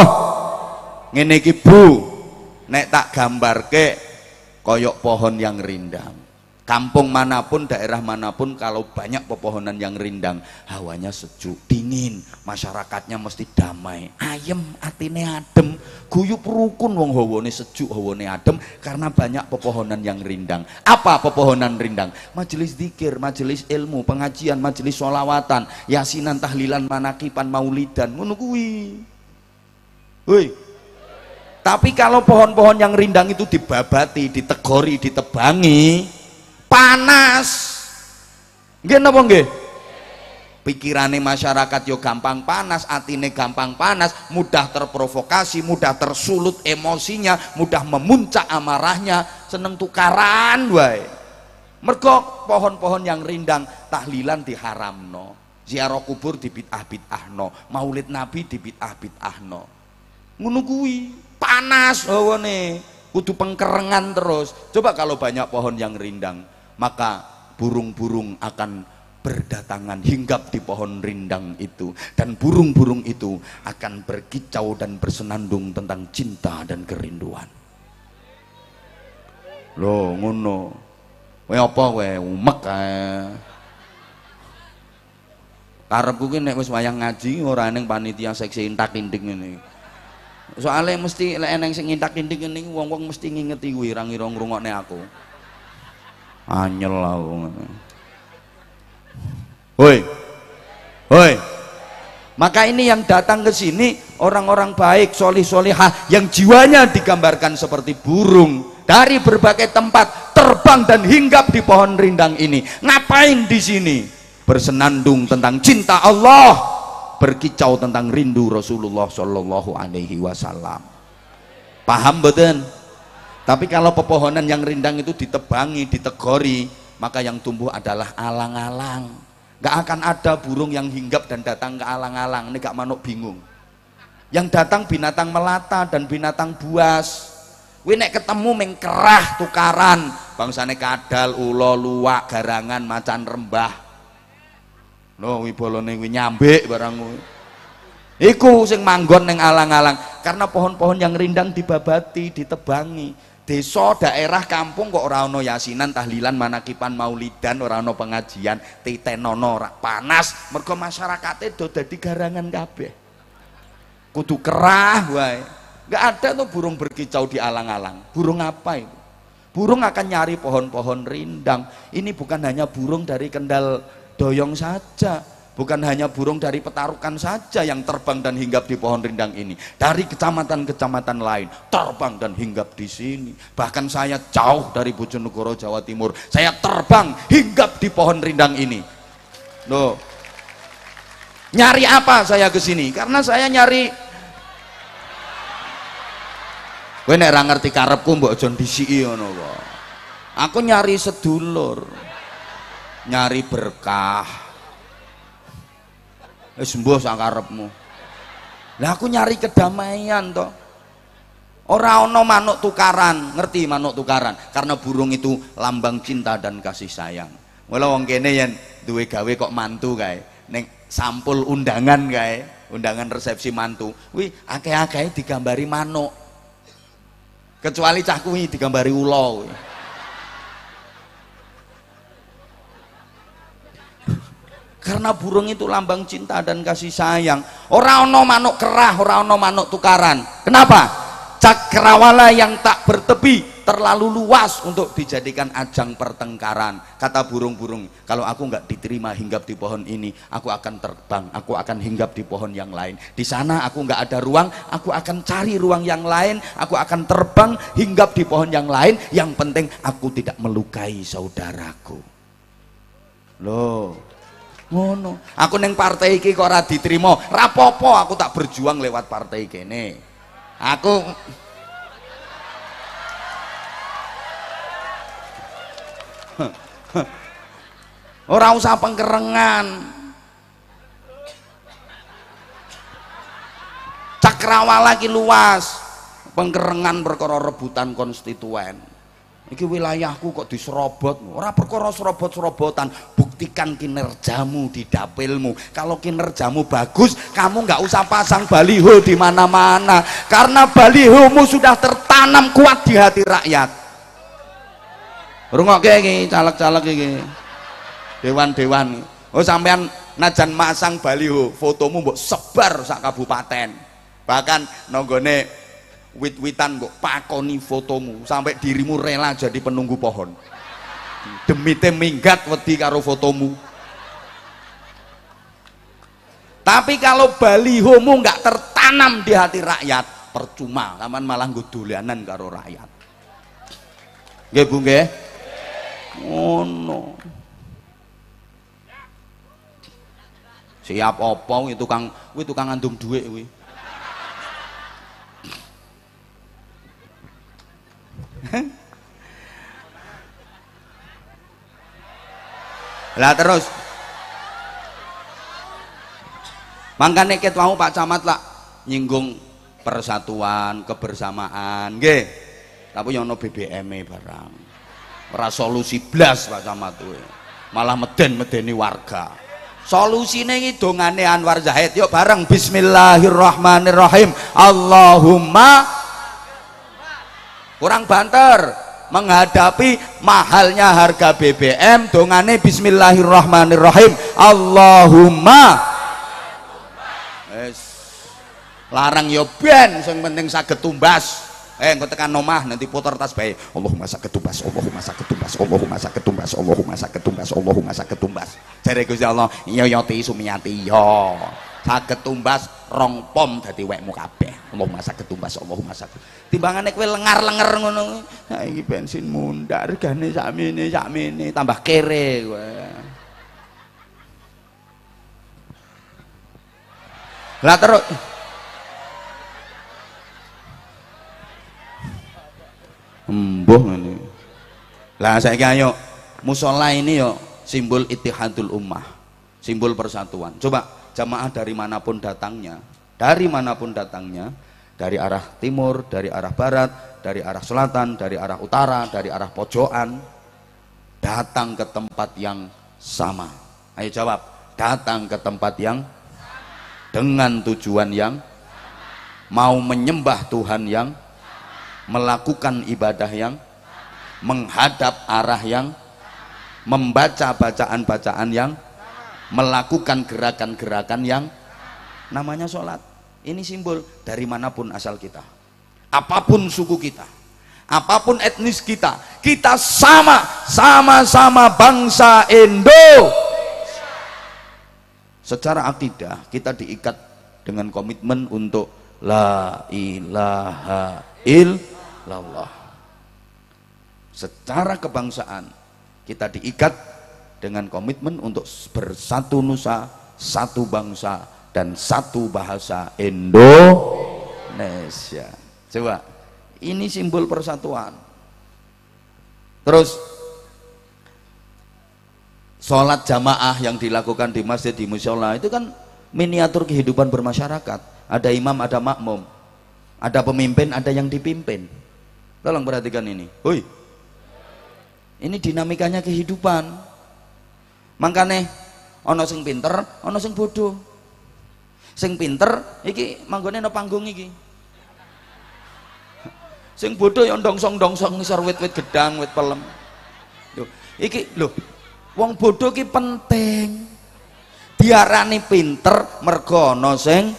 ini nek tak gambar ke koyok pohon yang rindang Kampung manapun, daerah manapun, kalau banyak pepohonan yang rindang, hawanya sejuk, dingin, masyarakatnya mesti damai, ayem, atine adem, guyup rukun wong hawane sejuk, hawane adem, karena banyak pepohonan yang rindang. Apa pepohonan rindang? Majelis zikir, majelis ilmu, pengajian, majelis sholawatan, yasinan, tahlilan, manakipan, maulidan, menunggui. Woi, tapi kalau pohon-pohon yang rindang itu dibabati, ditegori, ditebangi, panas nggih napa nggih pikirane masyarakat yo gampang panas atine gampang panas mudah terprovokasi mudah tersulut emosinya mudah memuncak amarahnya seneng tukaran wae mergo pohon-pohon yang rindang tahlilan diharamno ziarah kubur di bidah bidahno maulid nabi di bidah bidahno ngono kuwi panas hawane kudu pengkerengan terus coba kalau banyak pohon yang rindang maka burung-burung akan berdatangan hinggap di pohon rindang itu dan burung-burung itu akan berkicau dan bersenandung tentang cinta dan kerinduan lo ngono we apa we umek kae karepku ki nek wis wayang ngaji ora ning panitia seksi intak indik ngene soalnya mesti lek eneng sing intak indik ngene wong-wong mesti ngingeti kuwi ra ngira ngrungokne aku anyel aku woi woi maka ini yang datang ke sini orang-orang baik, solih-solihah yang jiwanya digambarkan seperti burung dari berbagai tempat terbang dan hinggap di pohon rindang ini. Ngapain di sini? Bersenandung tentang cinta Allah, berkicau tentang rindu Rasulullah Shallallahu Alaihi Wasallam. Paham betul? Tapi kalau pepohonan yang rindang itu ditebangi, ditegori, maka yang tumbuh adalah alang-alang. Gak akan ada burung yang hinggap dan datang ke alang-alang. Ini gak manuk bingung. Yang datang binatang melata dan binatang buas. Wenek ketemu mengkerah tukaran. Bangsane kadal, ulo, luwak, garangan, macan rembah. No, wibolone wi nyambik barang Iku sing manggon yang alang-alang karena pohon-pohon yang rindang dibabati, ditebangi desa daerah kampung kok ora yasinan tahlilan manakipan maulidan ora pengajian titenono ora panas mergo masyarakate do dadi garangan kabeh kudu kerah wae nggak ada tuh burung berkicau di alang-alang burung apa itu burung akan nyari pohon-pohon rindang ini bukan hanya burung dari kendal doyong saja Bukan hanya burung dari petarukan saja yang terbang dan hinggap di pohon rindang ini. Dari kecamatan-kecamatan lain terbang dan hinggap di sini. Bahkan saya jauh dari Bojonegoro, Jawa Timur. Saya terbang hinggap di pohon rindang ini. Loh. Nyari apa saya ke sini? Karena saya nyari gue nek ngerti karepku mbok aja ngono Aku nyari sedulur. Nyari berkah. Eh, sembuh sak karepmu lah aku nyari kedamaian toh Orang ono manuk tukaran, ngerti manuk tukaran? Karena burung itu lambang cinta dan kasih sayang. Walau wong kene yang duwe gawe kok mantu kae. Ning sampul undangan kae, undangan resepsi mantu. Wih, akeh-akeh digambari manuk. Kecuali cah kuwi digambari ulo. kuwi. karena burung itu lambang cinta dan kasih sayang orang ono manuk kerah orang ono manuk tukaran kenapa cakrawala yang tak bertepi terlalu luas untuk dijadikan ajang pertengkaran kata burung-burung kalau aku nggak diterima hinggap di pohon ini aku akan terbang aku akan hinggap di pohon yang lain di sana aku nggak ada ruang aku akan cari ruang yang lain aku akan terbang hinggap di pohon yang lain yang penting aku tidak melukai saudaraku loh ngono aku neng partai iki kok ora diterima rapopo aku tak berjuang lewat partai kene aku Orang usah pengkerengan cakrawala ki luas pengkerengan berkoror rebutan konstituen Iki wilayahku kok diserobot. Ora perkara serobot-serobotan, buktikan kinerjamu di dapilmu. Kalau kinerjamu bagus, kamu nggak usah pasang baliho di mana-mana karena balihomu sudah tertanam kuat di hati rakyat. Rungokke iki caleg-caleg iki. Dewan-dewan. Oh sampean najan masang baliho, fotomu mbok sebar sak kabupaten. Bahkan nonggone wit-witan kok pakoni fotomu sampai dirimu rela jadi penunggu pohon demi minggat wedi karo fotomu tapi kalau balihomu nggak tertanam di hati rakyat percuma kaman malah dolanan karo rakyat nggih Bu nggih oh no siap opo itu kang, itu tukang ngandung duit, kuwi lah terus makanya kita mau Pak Camat lah nyinggung persatuan kebersamaan nggih tapi yang no BBM barang ora solusi blas Pak Camat tuh malah meden-medeni warga solusinya itu dongane Anwar Zahid yuk bareng bismillahirrahmanirrahim Allahumma kurang banter menghadapi mahalnya harga BBM dongane bismillahirrahmanirrahim Allahumma yes. larang yo ya ben sing penting saged tumbas eh engko tekan nomah nanti putar tas bae Allahumma saged tumbas Allahumma saged tumbas Allahumma saged tumbas Allahumma saged tumbas Allahumma saged tumbas jare Gusti Allah iya yo ya ti sumiyati yo iya saged tumbas rong pom dadi wekmu kabeh Allahumma saged tumbas Allahumma saged timbangane kowe lengar lengar ngono iki bensin mundhak regane sakmene sakmene tambah kere kowe lah terus embuh ngene lah saiki ayo musola ini yo simbol ittihadul ummah simbol persatuan coba jamaah dari manapun datangnya, dari manapun datangnya, dari arah timur, dari arah barat, dari arah selatan, dari arah utara, dari arah pojokan, datang ke tempat yang sama. Ayo jawab, datang ke tempat yang dengan tujuan yang mau menyembah Tuhan yang melakukan ibadah yang menghadap arah yang membaca bacaan-bacaan yang melakukan gerakan-gerakan yang namanya sholat ini simbol dari manapun asal kita apapun suku kita apapun etnis kita kita sama sama-sama bangsa Indo secara akidah kita diikat dengan komitmen untuk la ilaha illallah secara kebangsaan kita diikat dengan komitmen untuk bersatu nusa, satu bangsa, dan satu bahasa Indonesia. Coba, ini simbol persatuan. Terus, sholat jamaah yang dilakukan di masjid, di musyola, itu kan miniatur kehidupan bermasyarakat. Ada imam, ada makmum, ada pemimpin, ada yang dipimpin. Tolong perhatikan ini. Hui, ini dinamikanya kehidupan Mangkane, ana sing pinter, ana sing bodoh. Sing pinter iki manggone nang panggung iki. Sing bodoh ya ndongsong-ndongsong ngisor wit-wit gedang, wit pelem. Lho, iki lho, wong bodoh iki penting. Diarani pinter mergo ana sing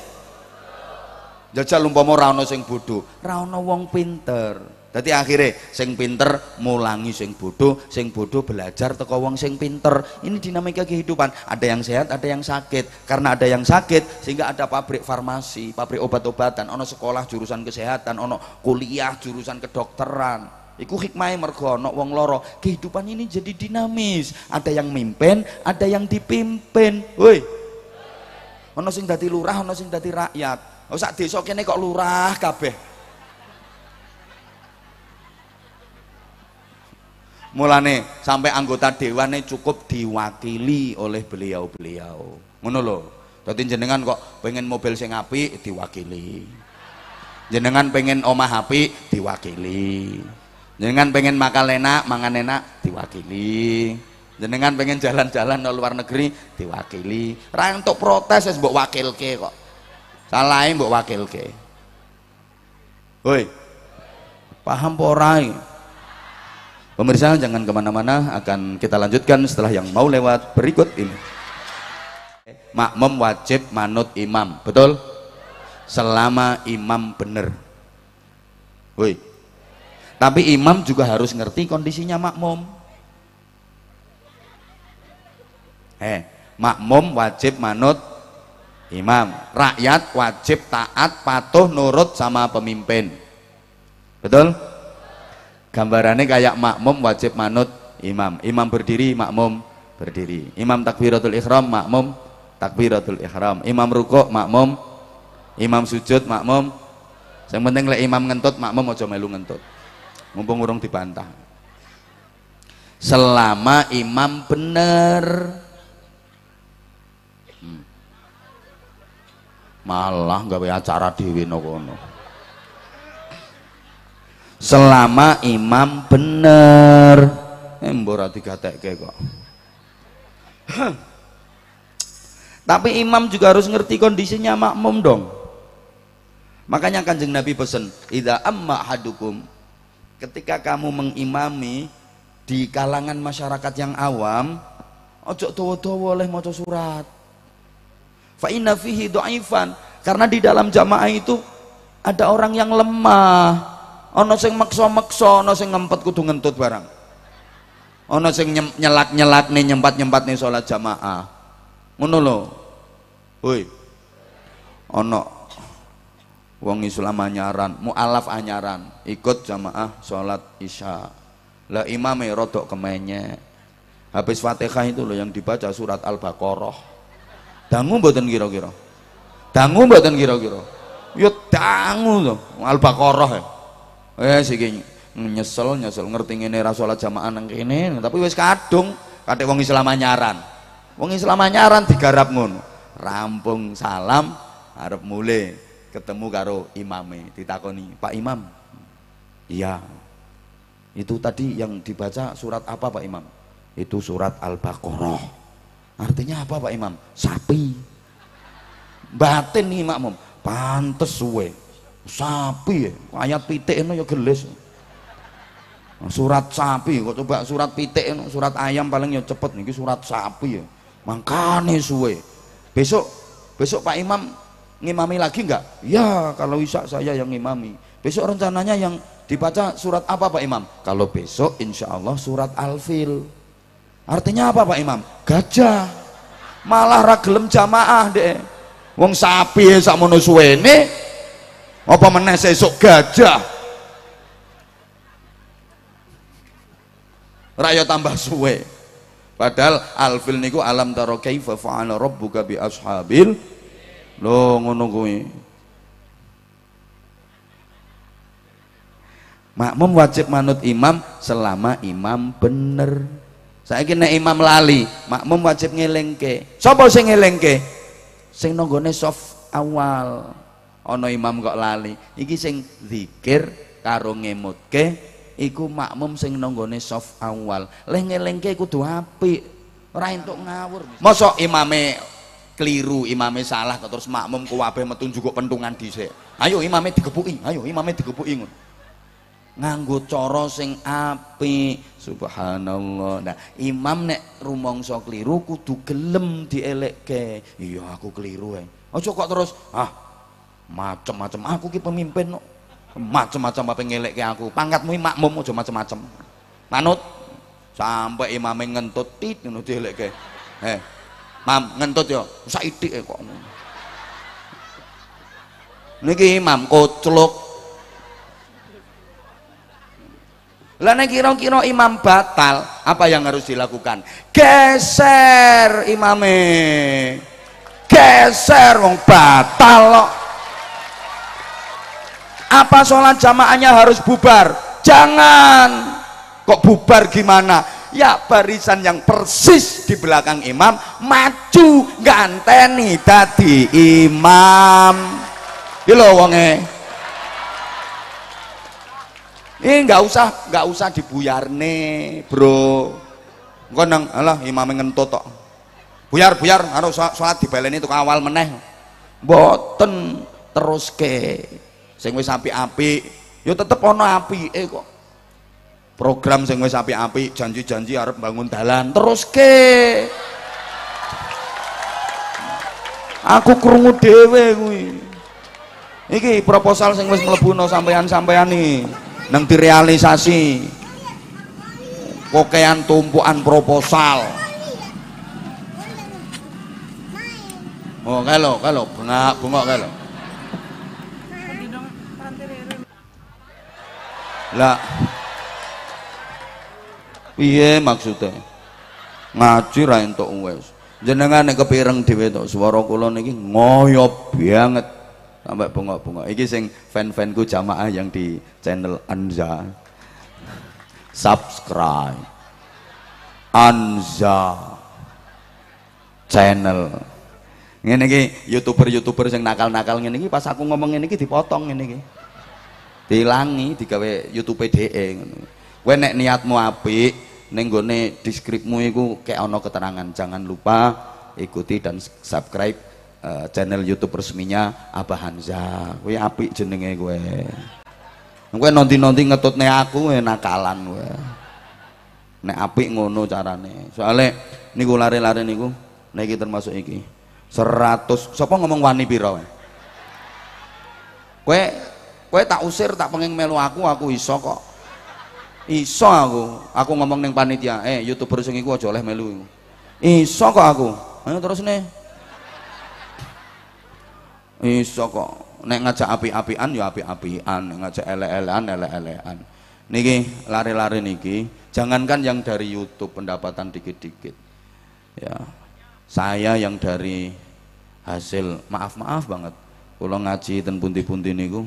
jajal umpama ora ana sing bodoh, ora ana wong pinter. Dadi akhirnya sing pinter mulangi sing bodoh, sing bodoh belajar teko wong sing pinter. Ini dinamika kehidupan. Ada yang sehat, ada yang sakit. Karena ada yang sakit sehingga ada pabrik farmasi, pabrik obat-obatan, ono sekolah jurusan kesehatan, ono kuliah jurusan kedokteran. Iku hikmah mergo ono wong loro. Kehidupan ini jadi dinamis. Ada yang mimpin, ada yang dipimpin. Woi. ono sing dadi lurah, ono sing dadi rakyat. Oh sak desa kene kok lurah kabeh. Mulane sampai anggota ini cukup diwakili oleh beliau-beliau. Ngono lho. Dadi jenengan kok pengen mobil sing apik diwakili. Jenengan pengen omah apik diwakili. Jenengan pengen makan enak, mangan enak diwakili. Jenengan pengen jalan-jalan ke luar negeri diwakili. Ra untuk protes wis mbok wakilke kok. Salahe mbok wakilke. Woi. Paham apa ora eh? Pemirsa jangan kemana-mana, akan kita lanjutkan setelah yang mau lewat berikut ini. Makmum wajib manut imam, betul? Selama imam benar. Woi. Tapi imam juga harus ngerti kondisinya makmum. Eh, makmum wajib manut imam. Rakyat wajib taat, patuh, nurut sama pemimpin. Betul? gambarannya kayak makmum wajib manut imam imam berdiri makmum berdiri imam takbiratul ikhram makmum takbiratul ikhram imam ruko makmum imam sujud makmum yang penting lek imam ngentut makmum aja melu ngentut mumpung urung dibantah selama imam bener hmm. malah gawe acara dewi no kono selama imam bener embo eh, tiga digatekke kok tapi imam juga harus ngerti kondisinya makmum dong makanya kanjeng nabi pesen ida amma hadukum ketika kamu mengimami di kalangan masyarakat yang awam ojo towo-towo oleh maca surat fa inna fihi karena di dalam jamaah itu ada orang yang lemah ana sing meksa-meksa ana sing ngempet kudu ngentut barang ana sing nyelak-nyelak nih nyempat-nyempat nih sholat jamaah ngono lho woi ana wong Islam anyaran mualaf anyaran ikut jamaah sholat isya lah imame rodok kemenye habis Fatihah itu loh yang dibaca surat Al-Baqarah dangu mboten kira-kira dangu mboten kira-kira ya dangu lho Al-Baqarah ya eh sih hmm, nyesel nyesel ngerti ini rasul jamaah nang kene tapi wes kadung kata wong Islam nyaran wong Islam nyaran digarap ngono rampung salam harap mulai ketemu karo imame ditakoni Pak Imam iya itu tadi yang dibaca surat apa Pak Imam itu surat Al-Baqarah artinya apa Pak Imam sapi batin nih makmum pantes suwe Sapi ya, ayat pitik itu ya gelis. Surat sapi, kok coba surat pitik itu, surat ayam paling ya cepet niki surat sapi ya. Mangkane suwe. Besok besok Pak Imam ngimami lagi enggak? Ya, kalau bisa saya yang ngimami. Besok rencananya yang dibaca surat apa Pak Imam? Kalau besok insya Allah surat Alfil. Artinya apa Pak Imam? Gajah. Malah ragelem jamaah deh. Wong sapi ya, sakmono ini apa meneh sesuk gajah rakyat tambah suwe padahal alfil niku alam taro kaifa fa'ala rabbuka bi ashabil lo ngono kuwi makmum wajib manut imam selama imam bener saya kena imam lali makmum wajib ngelengke sapa sing ngelengke sing nanggone soft awal ana imam kok lali iki sing zikir karo ngemutke iku makmum sing nanggone soft awal leh ngelingke kudu apik ora entuk ngawur mosok imame keliru imame salah terus makmum kuwabe metu njukuk pentungan dhisik ayo imame digepuki ayo imame digepuki ngono nganggo cara sing api, subhanallah nah imam nek rumangsa so keliru kudu gelem dielekke iya aku keliru ae aja kok terus ah macem-macem aku ki pemimpin no. macem-macem apa ngelek ke aku pangkatmu makmum aja macem-macem manut sampai imam ngentut tit ngono ke eh mam ngentut ya sak ithike kok niki imam kocluk Lah nek kira-kira imam batal, apa yang harus dilakukan? Geser imame. Geser wong batal kok apa sholat jamaahnya harus bubar jangan kok bubar gimana ya barisan yang persis di belakang imam maju ganteni tadi imam ini loh wonge ini nggak usah nggak usah dibuyar bro gue nang alah imam ngentut buyar buyar harus sholat dibaleni itu awal meneh boten terus ke sing wis apik-apik ya tetep ana apike kok program sing wis apik-apik janji-janji arep bangun dalan terus ke aku krungu dhewe kuwi iki proposal sing wis mlebu no sampean-sampean iki nang direalisasi kokean tumpukan proposal oh kalau kalau bengak bengok kalau lah piye maksudnya ngaji ra entuk wis jenengan nek kepireng dhewe to swara kula niki banget sampai bunga-bunga ini sing fan-fanku jamaah yang di channel Anza subscribe Anza channel ini iki youtuber-youtuber sing nakal-nakal ini pas aku ngomong ini iki dipotong ini iki di digawe YouTube DE e ngono. Kowe nek niatmu apik ning gone di skripmu iku kek ana keterangan. Jangan lupa ikuti dan subscribe eh, channel YouTube resminya Abah Hanza. Kowe apik jenenge kowe. Kowe nanti-nanti ngetutne aku ya nakalan gue Nek api ngono carane. Soale niku lari-lari niku niki termasuk iki. 100 sapa ngomong wani pira kowe tak usir tak pengen melu aku aku iso kok iso aku aku ngomong neng panitia eh youtuber sing iku aja oleh melu iso kok aku ayo terus nih iso kok nek ngajak api-apian ya api-apian nek ngajak elek-elekan elek-elekan niki lari-lari niki jangankan yang dari YouTube pendapatan dikit-dikit ya saya yang dari hasil maaf-maaf banget kalau ngaji dan punti-punti niku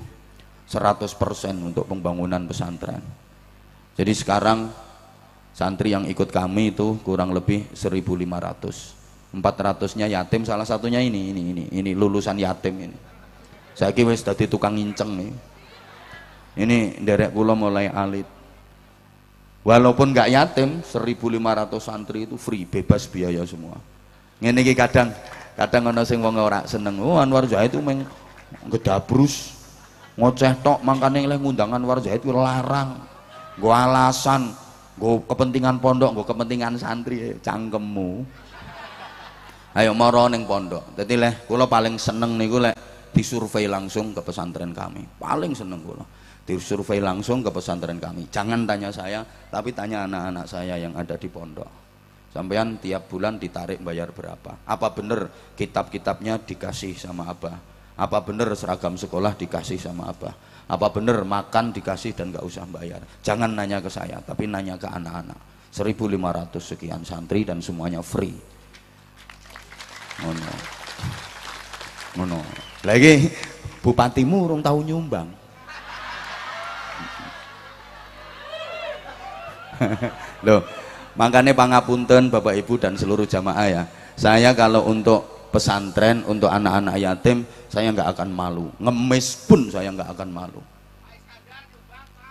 100% untuk pembangunan pesantren. Jadi sekarang santri yang ikut kami itu kurang lebih 1500. 400-nya yatim salah satunya ini ini ini ini lulusan yatim ini. Saya kira tadi tukang inceng nih. Ini derek pulau mulai alit. Walaupun nggak yatim, 1500 santri itu free, bebas biaya semua. Ini kadang kadang ada yang orang ora seneng. Oh Anwar Zahid itu meng gedabrus ngoceh tok makanya oleh ngundangan warga itu larang gue alasan gue kepentingan pondok gue kepentingan santri eh, cangkemmu ayo moro neng pondok jadi leh gue paling seneng nih gue disurvei langsung ke pesantren kami paling seneng gue disurvei langsung ke pesantren kami jangan tanya saya tapi tanya anak-anak saya yang ada di pondok sampean tiap bulan ditarik bayar berapa apa bener kitab-kitabnya dikasih sama abah apa bener seragam sekolah dikasih sama abah apa bener makan dikasih dan gak usah bayar jangan nanya ke saya tapi nanya ke anak-anak 1500 sekian santri dan semuanya free ngono ngono lagi bupati murung tahu nyumbang loh makanya pangapunten bapak ibu dan seluruh jamaah ya saya kalau untuk pesantren untuk anak-anak yatim saya nggak akan malu ngemis pun saya nggak akan malu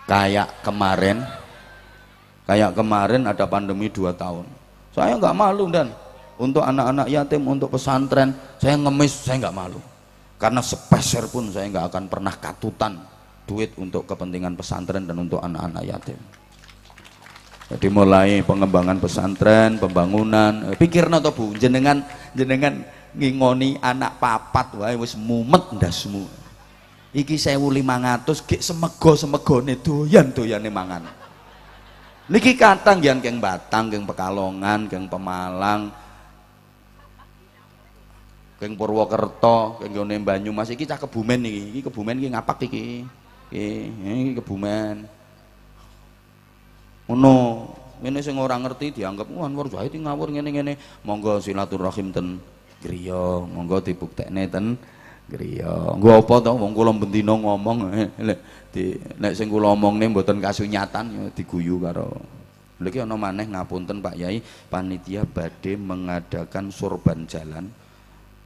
kayak kemarin kayak kemarin ada pandemi dua tahun saya nggak malu dan untuk anak-anak yatim untuk pesantren saya ngemis saya nggak malu karena sepeser pun saya nggak akan pernah katutan duit untuk kepentingan pesantren dan untuk anak-anak yatim jadi mulai pengembangan pesantren pembangunan eh, pikir atau bu jenengan jenengan ngingoni anak papat wae wis mumet ndasmu. Iki 1500 gek semego-semegone doyan-doyane mangan. Niki katang yang keng Batang, keng Pekalongan, keng Pemalang, keng Purwokerto, keng Gone Banyumas iki cah Kebumen nih, Iki Kebumen iki ngapak iki. Iki, iki Kebumen. Uno, ini sing orang ngerti dianggap ngawur, Anwar ngawur ngene-ngene. Monggo silaturahim ten griya monggo dibuktekne ten griya nggo apa to wong kula bendina ngomong di nek sing kula omongne mboten kasunyatan ya diguyu karo lho iki ana maneh ngapunten Pak Yai panitia badhe mengadakan sorban jalan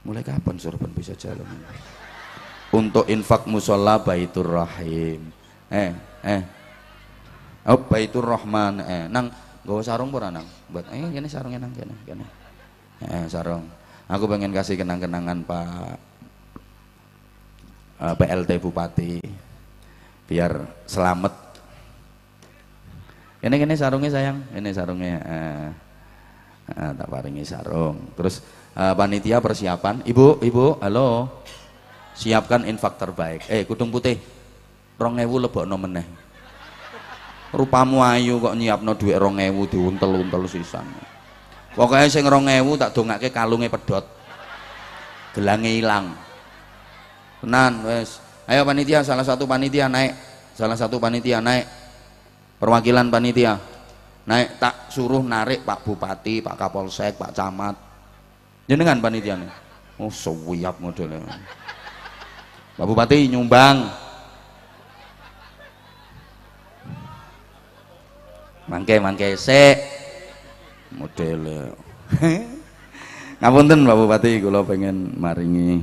mulai kapan sorban bisa jalan untuk infak musola baitur rahim eh eh oh baitur rahman eh nang gawa sarung pura nang buat eh ini sarungnya nang kene kene eh sarung Aku pengen kasih kenang-kenangan Pak uh, eh, PLT Bupati biar selamat. Ini ini sarungnya sayang, ini sarungnya uh, uh, tak paringi sarung. Terus uh, panitia persiapan, ibu ibu halo siapkan infak terbaik. Eh kudung putih, rong ewu lebok meneh. Rupamu ayu kok nyiap duit rong ewu diuntel-untel sisanya pokoknya sing 2000 tak ke kalungnya pedot gelangnya hilang, tenan wes ayo panitia salah satu panitia naik salah satu panitia naik perwakilan panitia naik tak suruh narik Pak Bupati, Pak Kapolsek, Pak Camat jenengan panitia nih oh sewiyap modelnya Pak Bupati nyumbang mangke mangke sek model ya. ngapunten Pak Bupati kalau pengen maringi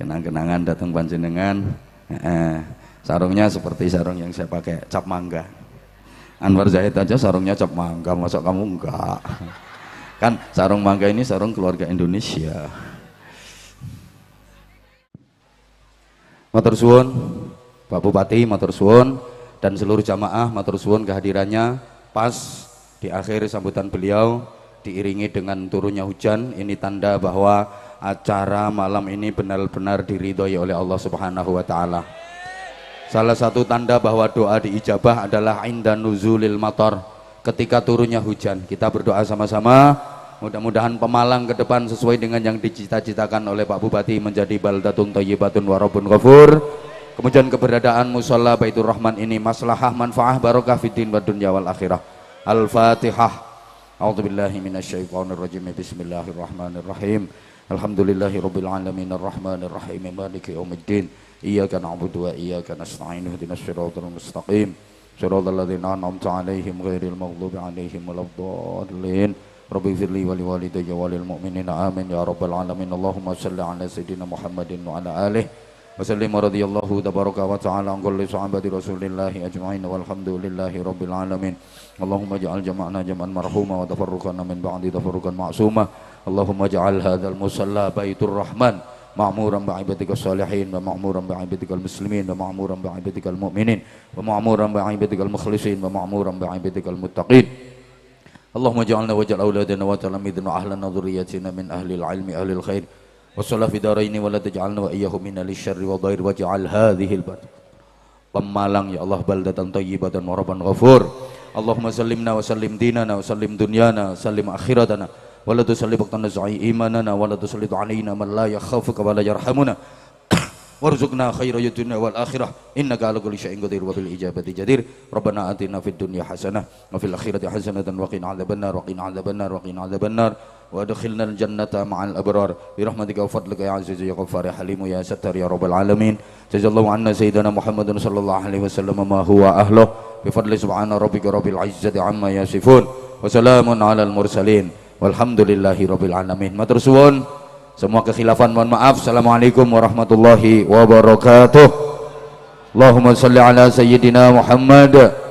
kenang-kenangan datang panjenengan eh, sarungnya seperti sarung yang saya pakai cap mangga Anwar Zahid aja sarungnya cap mangga masuk kamu enggak kan sarung mangga ini sarung keluarga Indonesia Matur suwun Pak Bupati matur suwun dan seluruh jamaah matur suwun kehadirannya pas di akhir sambutan beliau diiringi dengan turunnya hujan, ini tanda bahwa acara malam ini benar-benar diridhoi oleh Allah Subhanahu wa taala. Salah satu tanda bahwa doa diijabah adalah inda nuzulil matar, ketika turunnya hujan. Kita berdoa sama-sama, mudah-mudahan Pemalang ke depan sesuai dengan yang dicita-citakan oleh Pak Bupati menjadi baldatun thayyibatun warabun ghafur. Kemudian keberadaan musallah Baitur Rahman ini maslahah manfaah barokah wa badun wal akhirah. الفاتحة أعوذ بالله من الشيطان الرجيم بسم الله الرحمن الرحيم الحمد لله رب العالمين الرحمن الرحيم مالك يوم الدين إياك نعبد وإياك نستعين اهدنا الصراط المستقيم صراط الذين أنعمت عليهم غير المغضوب عليهم ولا الضالين رب اغفر لي ولوالدي وللمؤمنين آمين يا رب العالمين اللهم صل على سيدنا محمد وعلى آله وسلم رضي الله تبارك وتعالى عن كل صحابة رسول الله أجمعين والحمد لله رب العالمين اللهم اجعل جمعنا جمعا مرحوما وتفرقنا من بعد تفرقا معصوما اللهم اجعل هذا المصلى بيت الرحمن معمورا بعبادك الصالحين ومعمورا بعبادك المسلمين ومعمورا بعبادك المؤمنين ومعمورا بعبادك المخلصين ومعمورا بعبادك المتقين اللهم اجعلنا واجعل اولادنا وتلاميذنا واهلنا وذريتنا من اهل العلم اهل الخير وصلى في دارين ولا تجعلنا وإياهم من الشر والضير واجعل هذه البلد Pemalang ya Allah baldatan tayyibatan wa rabban ghafur Allahumma sallimna wa sallim dinana wa sallim dunyana sallim akhiratana wa la tusalli baqtana zu'i imanana wa la tusalli alaina man la yakhafuka wa la yarhamuna warzuqna khairal dunya wal akhirah innaka ala kulli syai'in qadir wa bil ijabati jadir rabbana atina fid dunya hasanah wa fil akhirati hasanatan wa qina adzabannar wa qina adzabannar wa qina adzabannar وادخلنا الجنة مع الأبرار برحمتك وفضلك يا عزيز يا غفار يا حليم يا ستار يا رب العالمين جزا الله عنا سيدنا محمد صلى الله عليه وسلم ما هو أهله بفضل سبحان ربك رب العزة عما يصفون وسلام على المرسلين والحمد لله رب العالمين ما ترسون semua kekhilafan mohon maaf Assalamualaikum warahmatullahi wabarakatuh Allahumma salli ala sayyidina Muhammad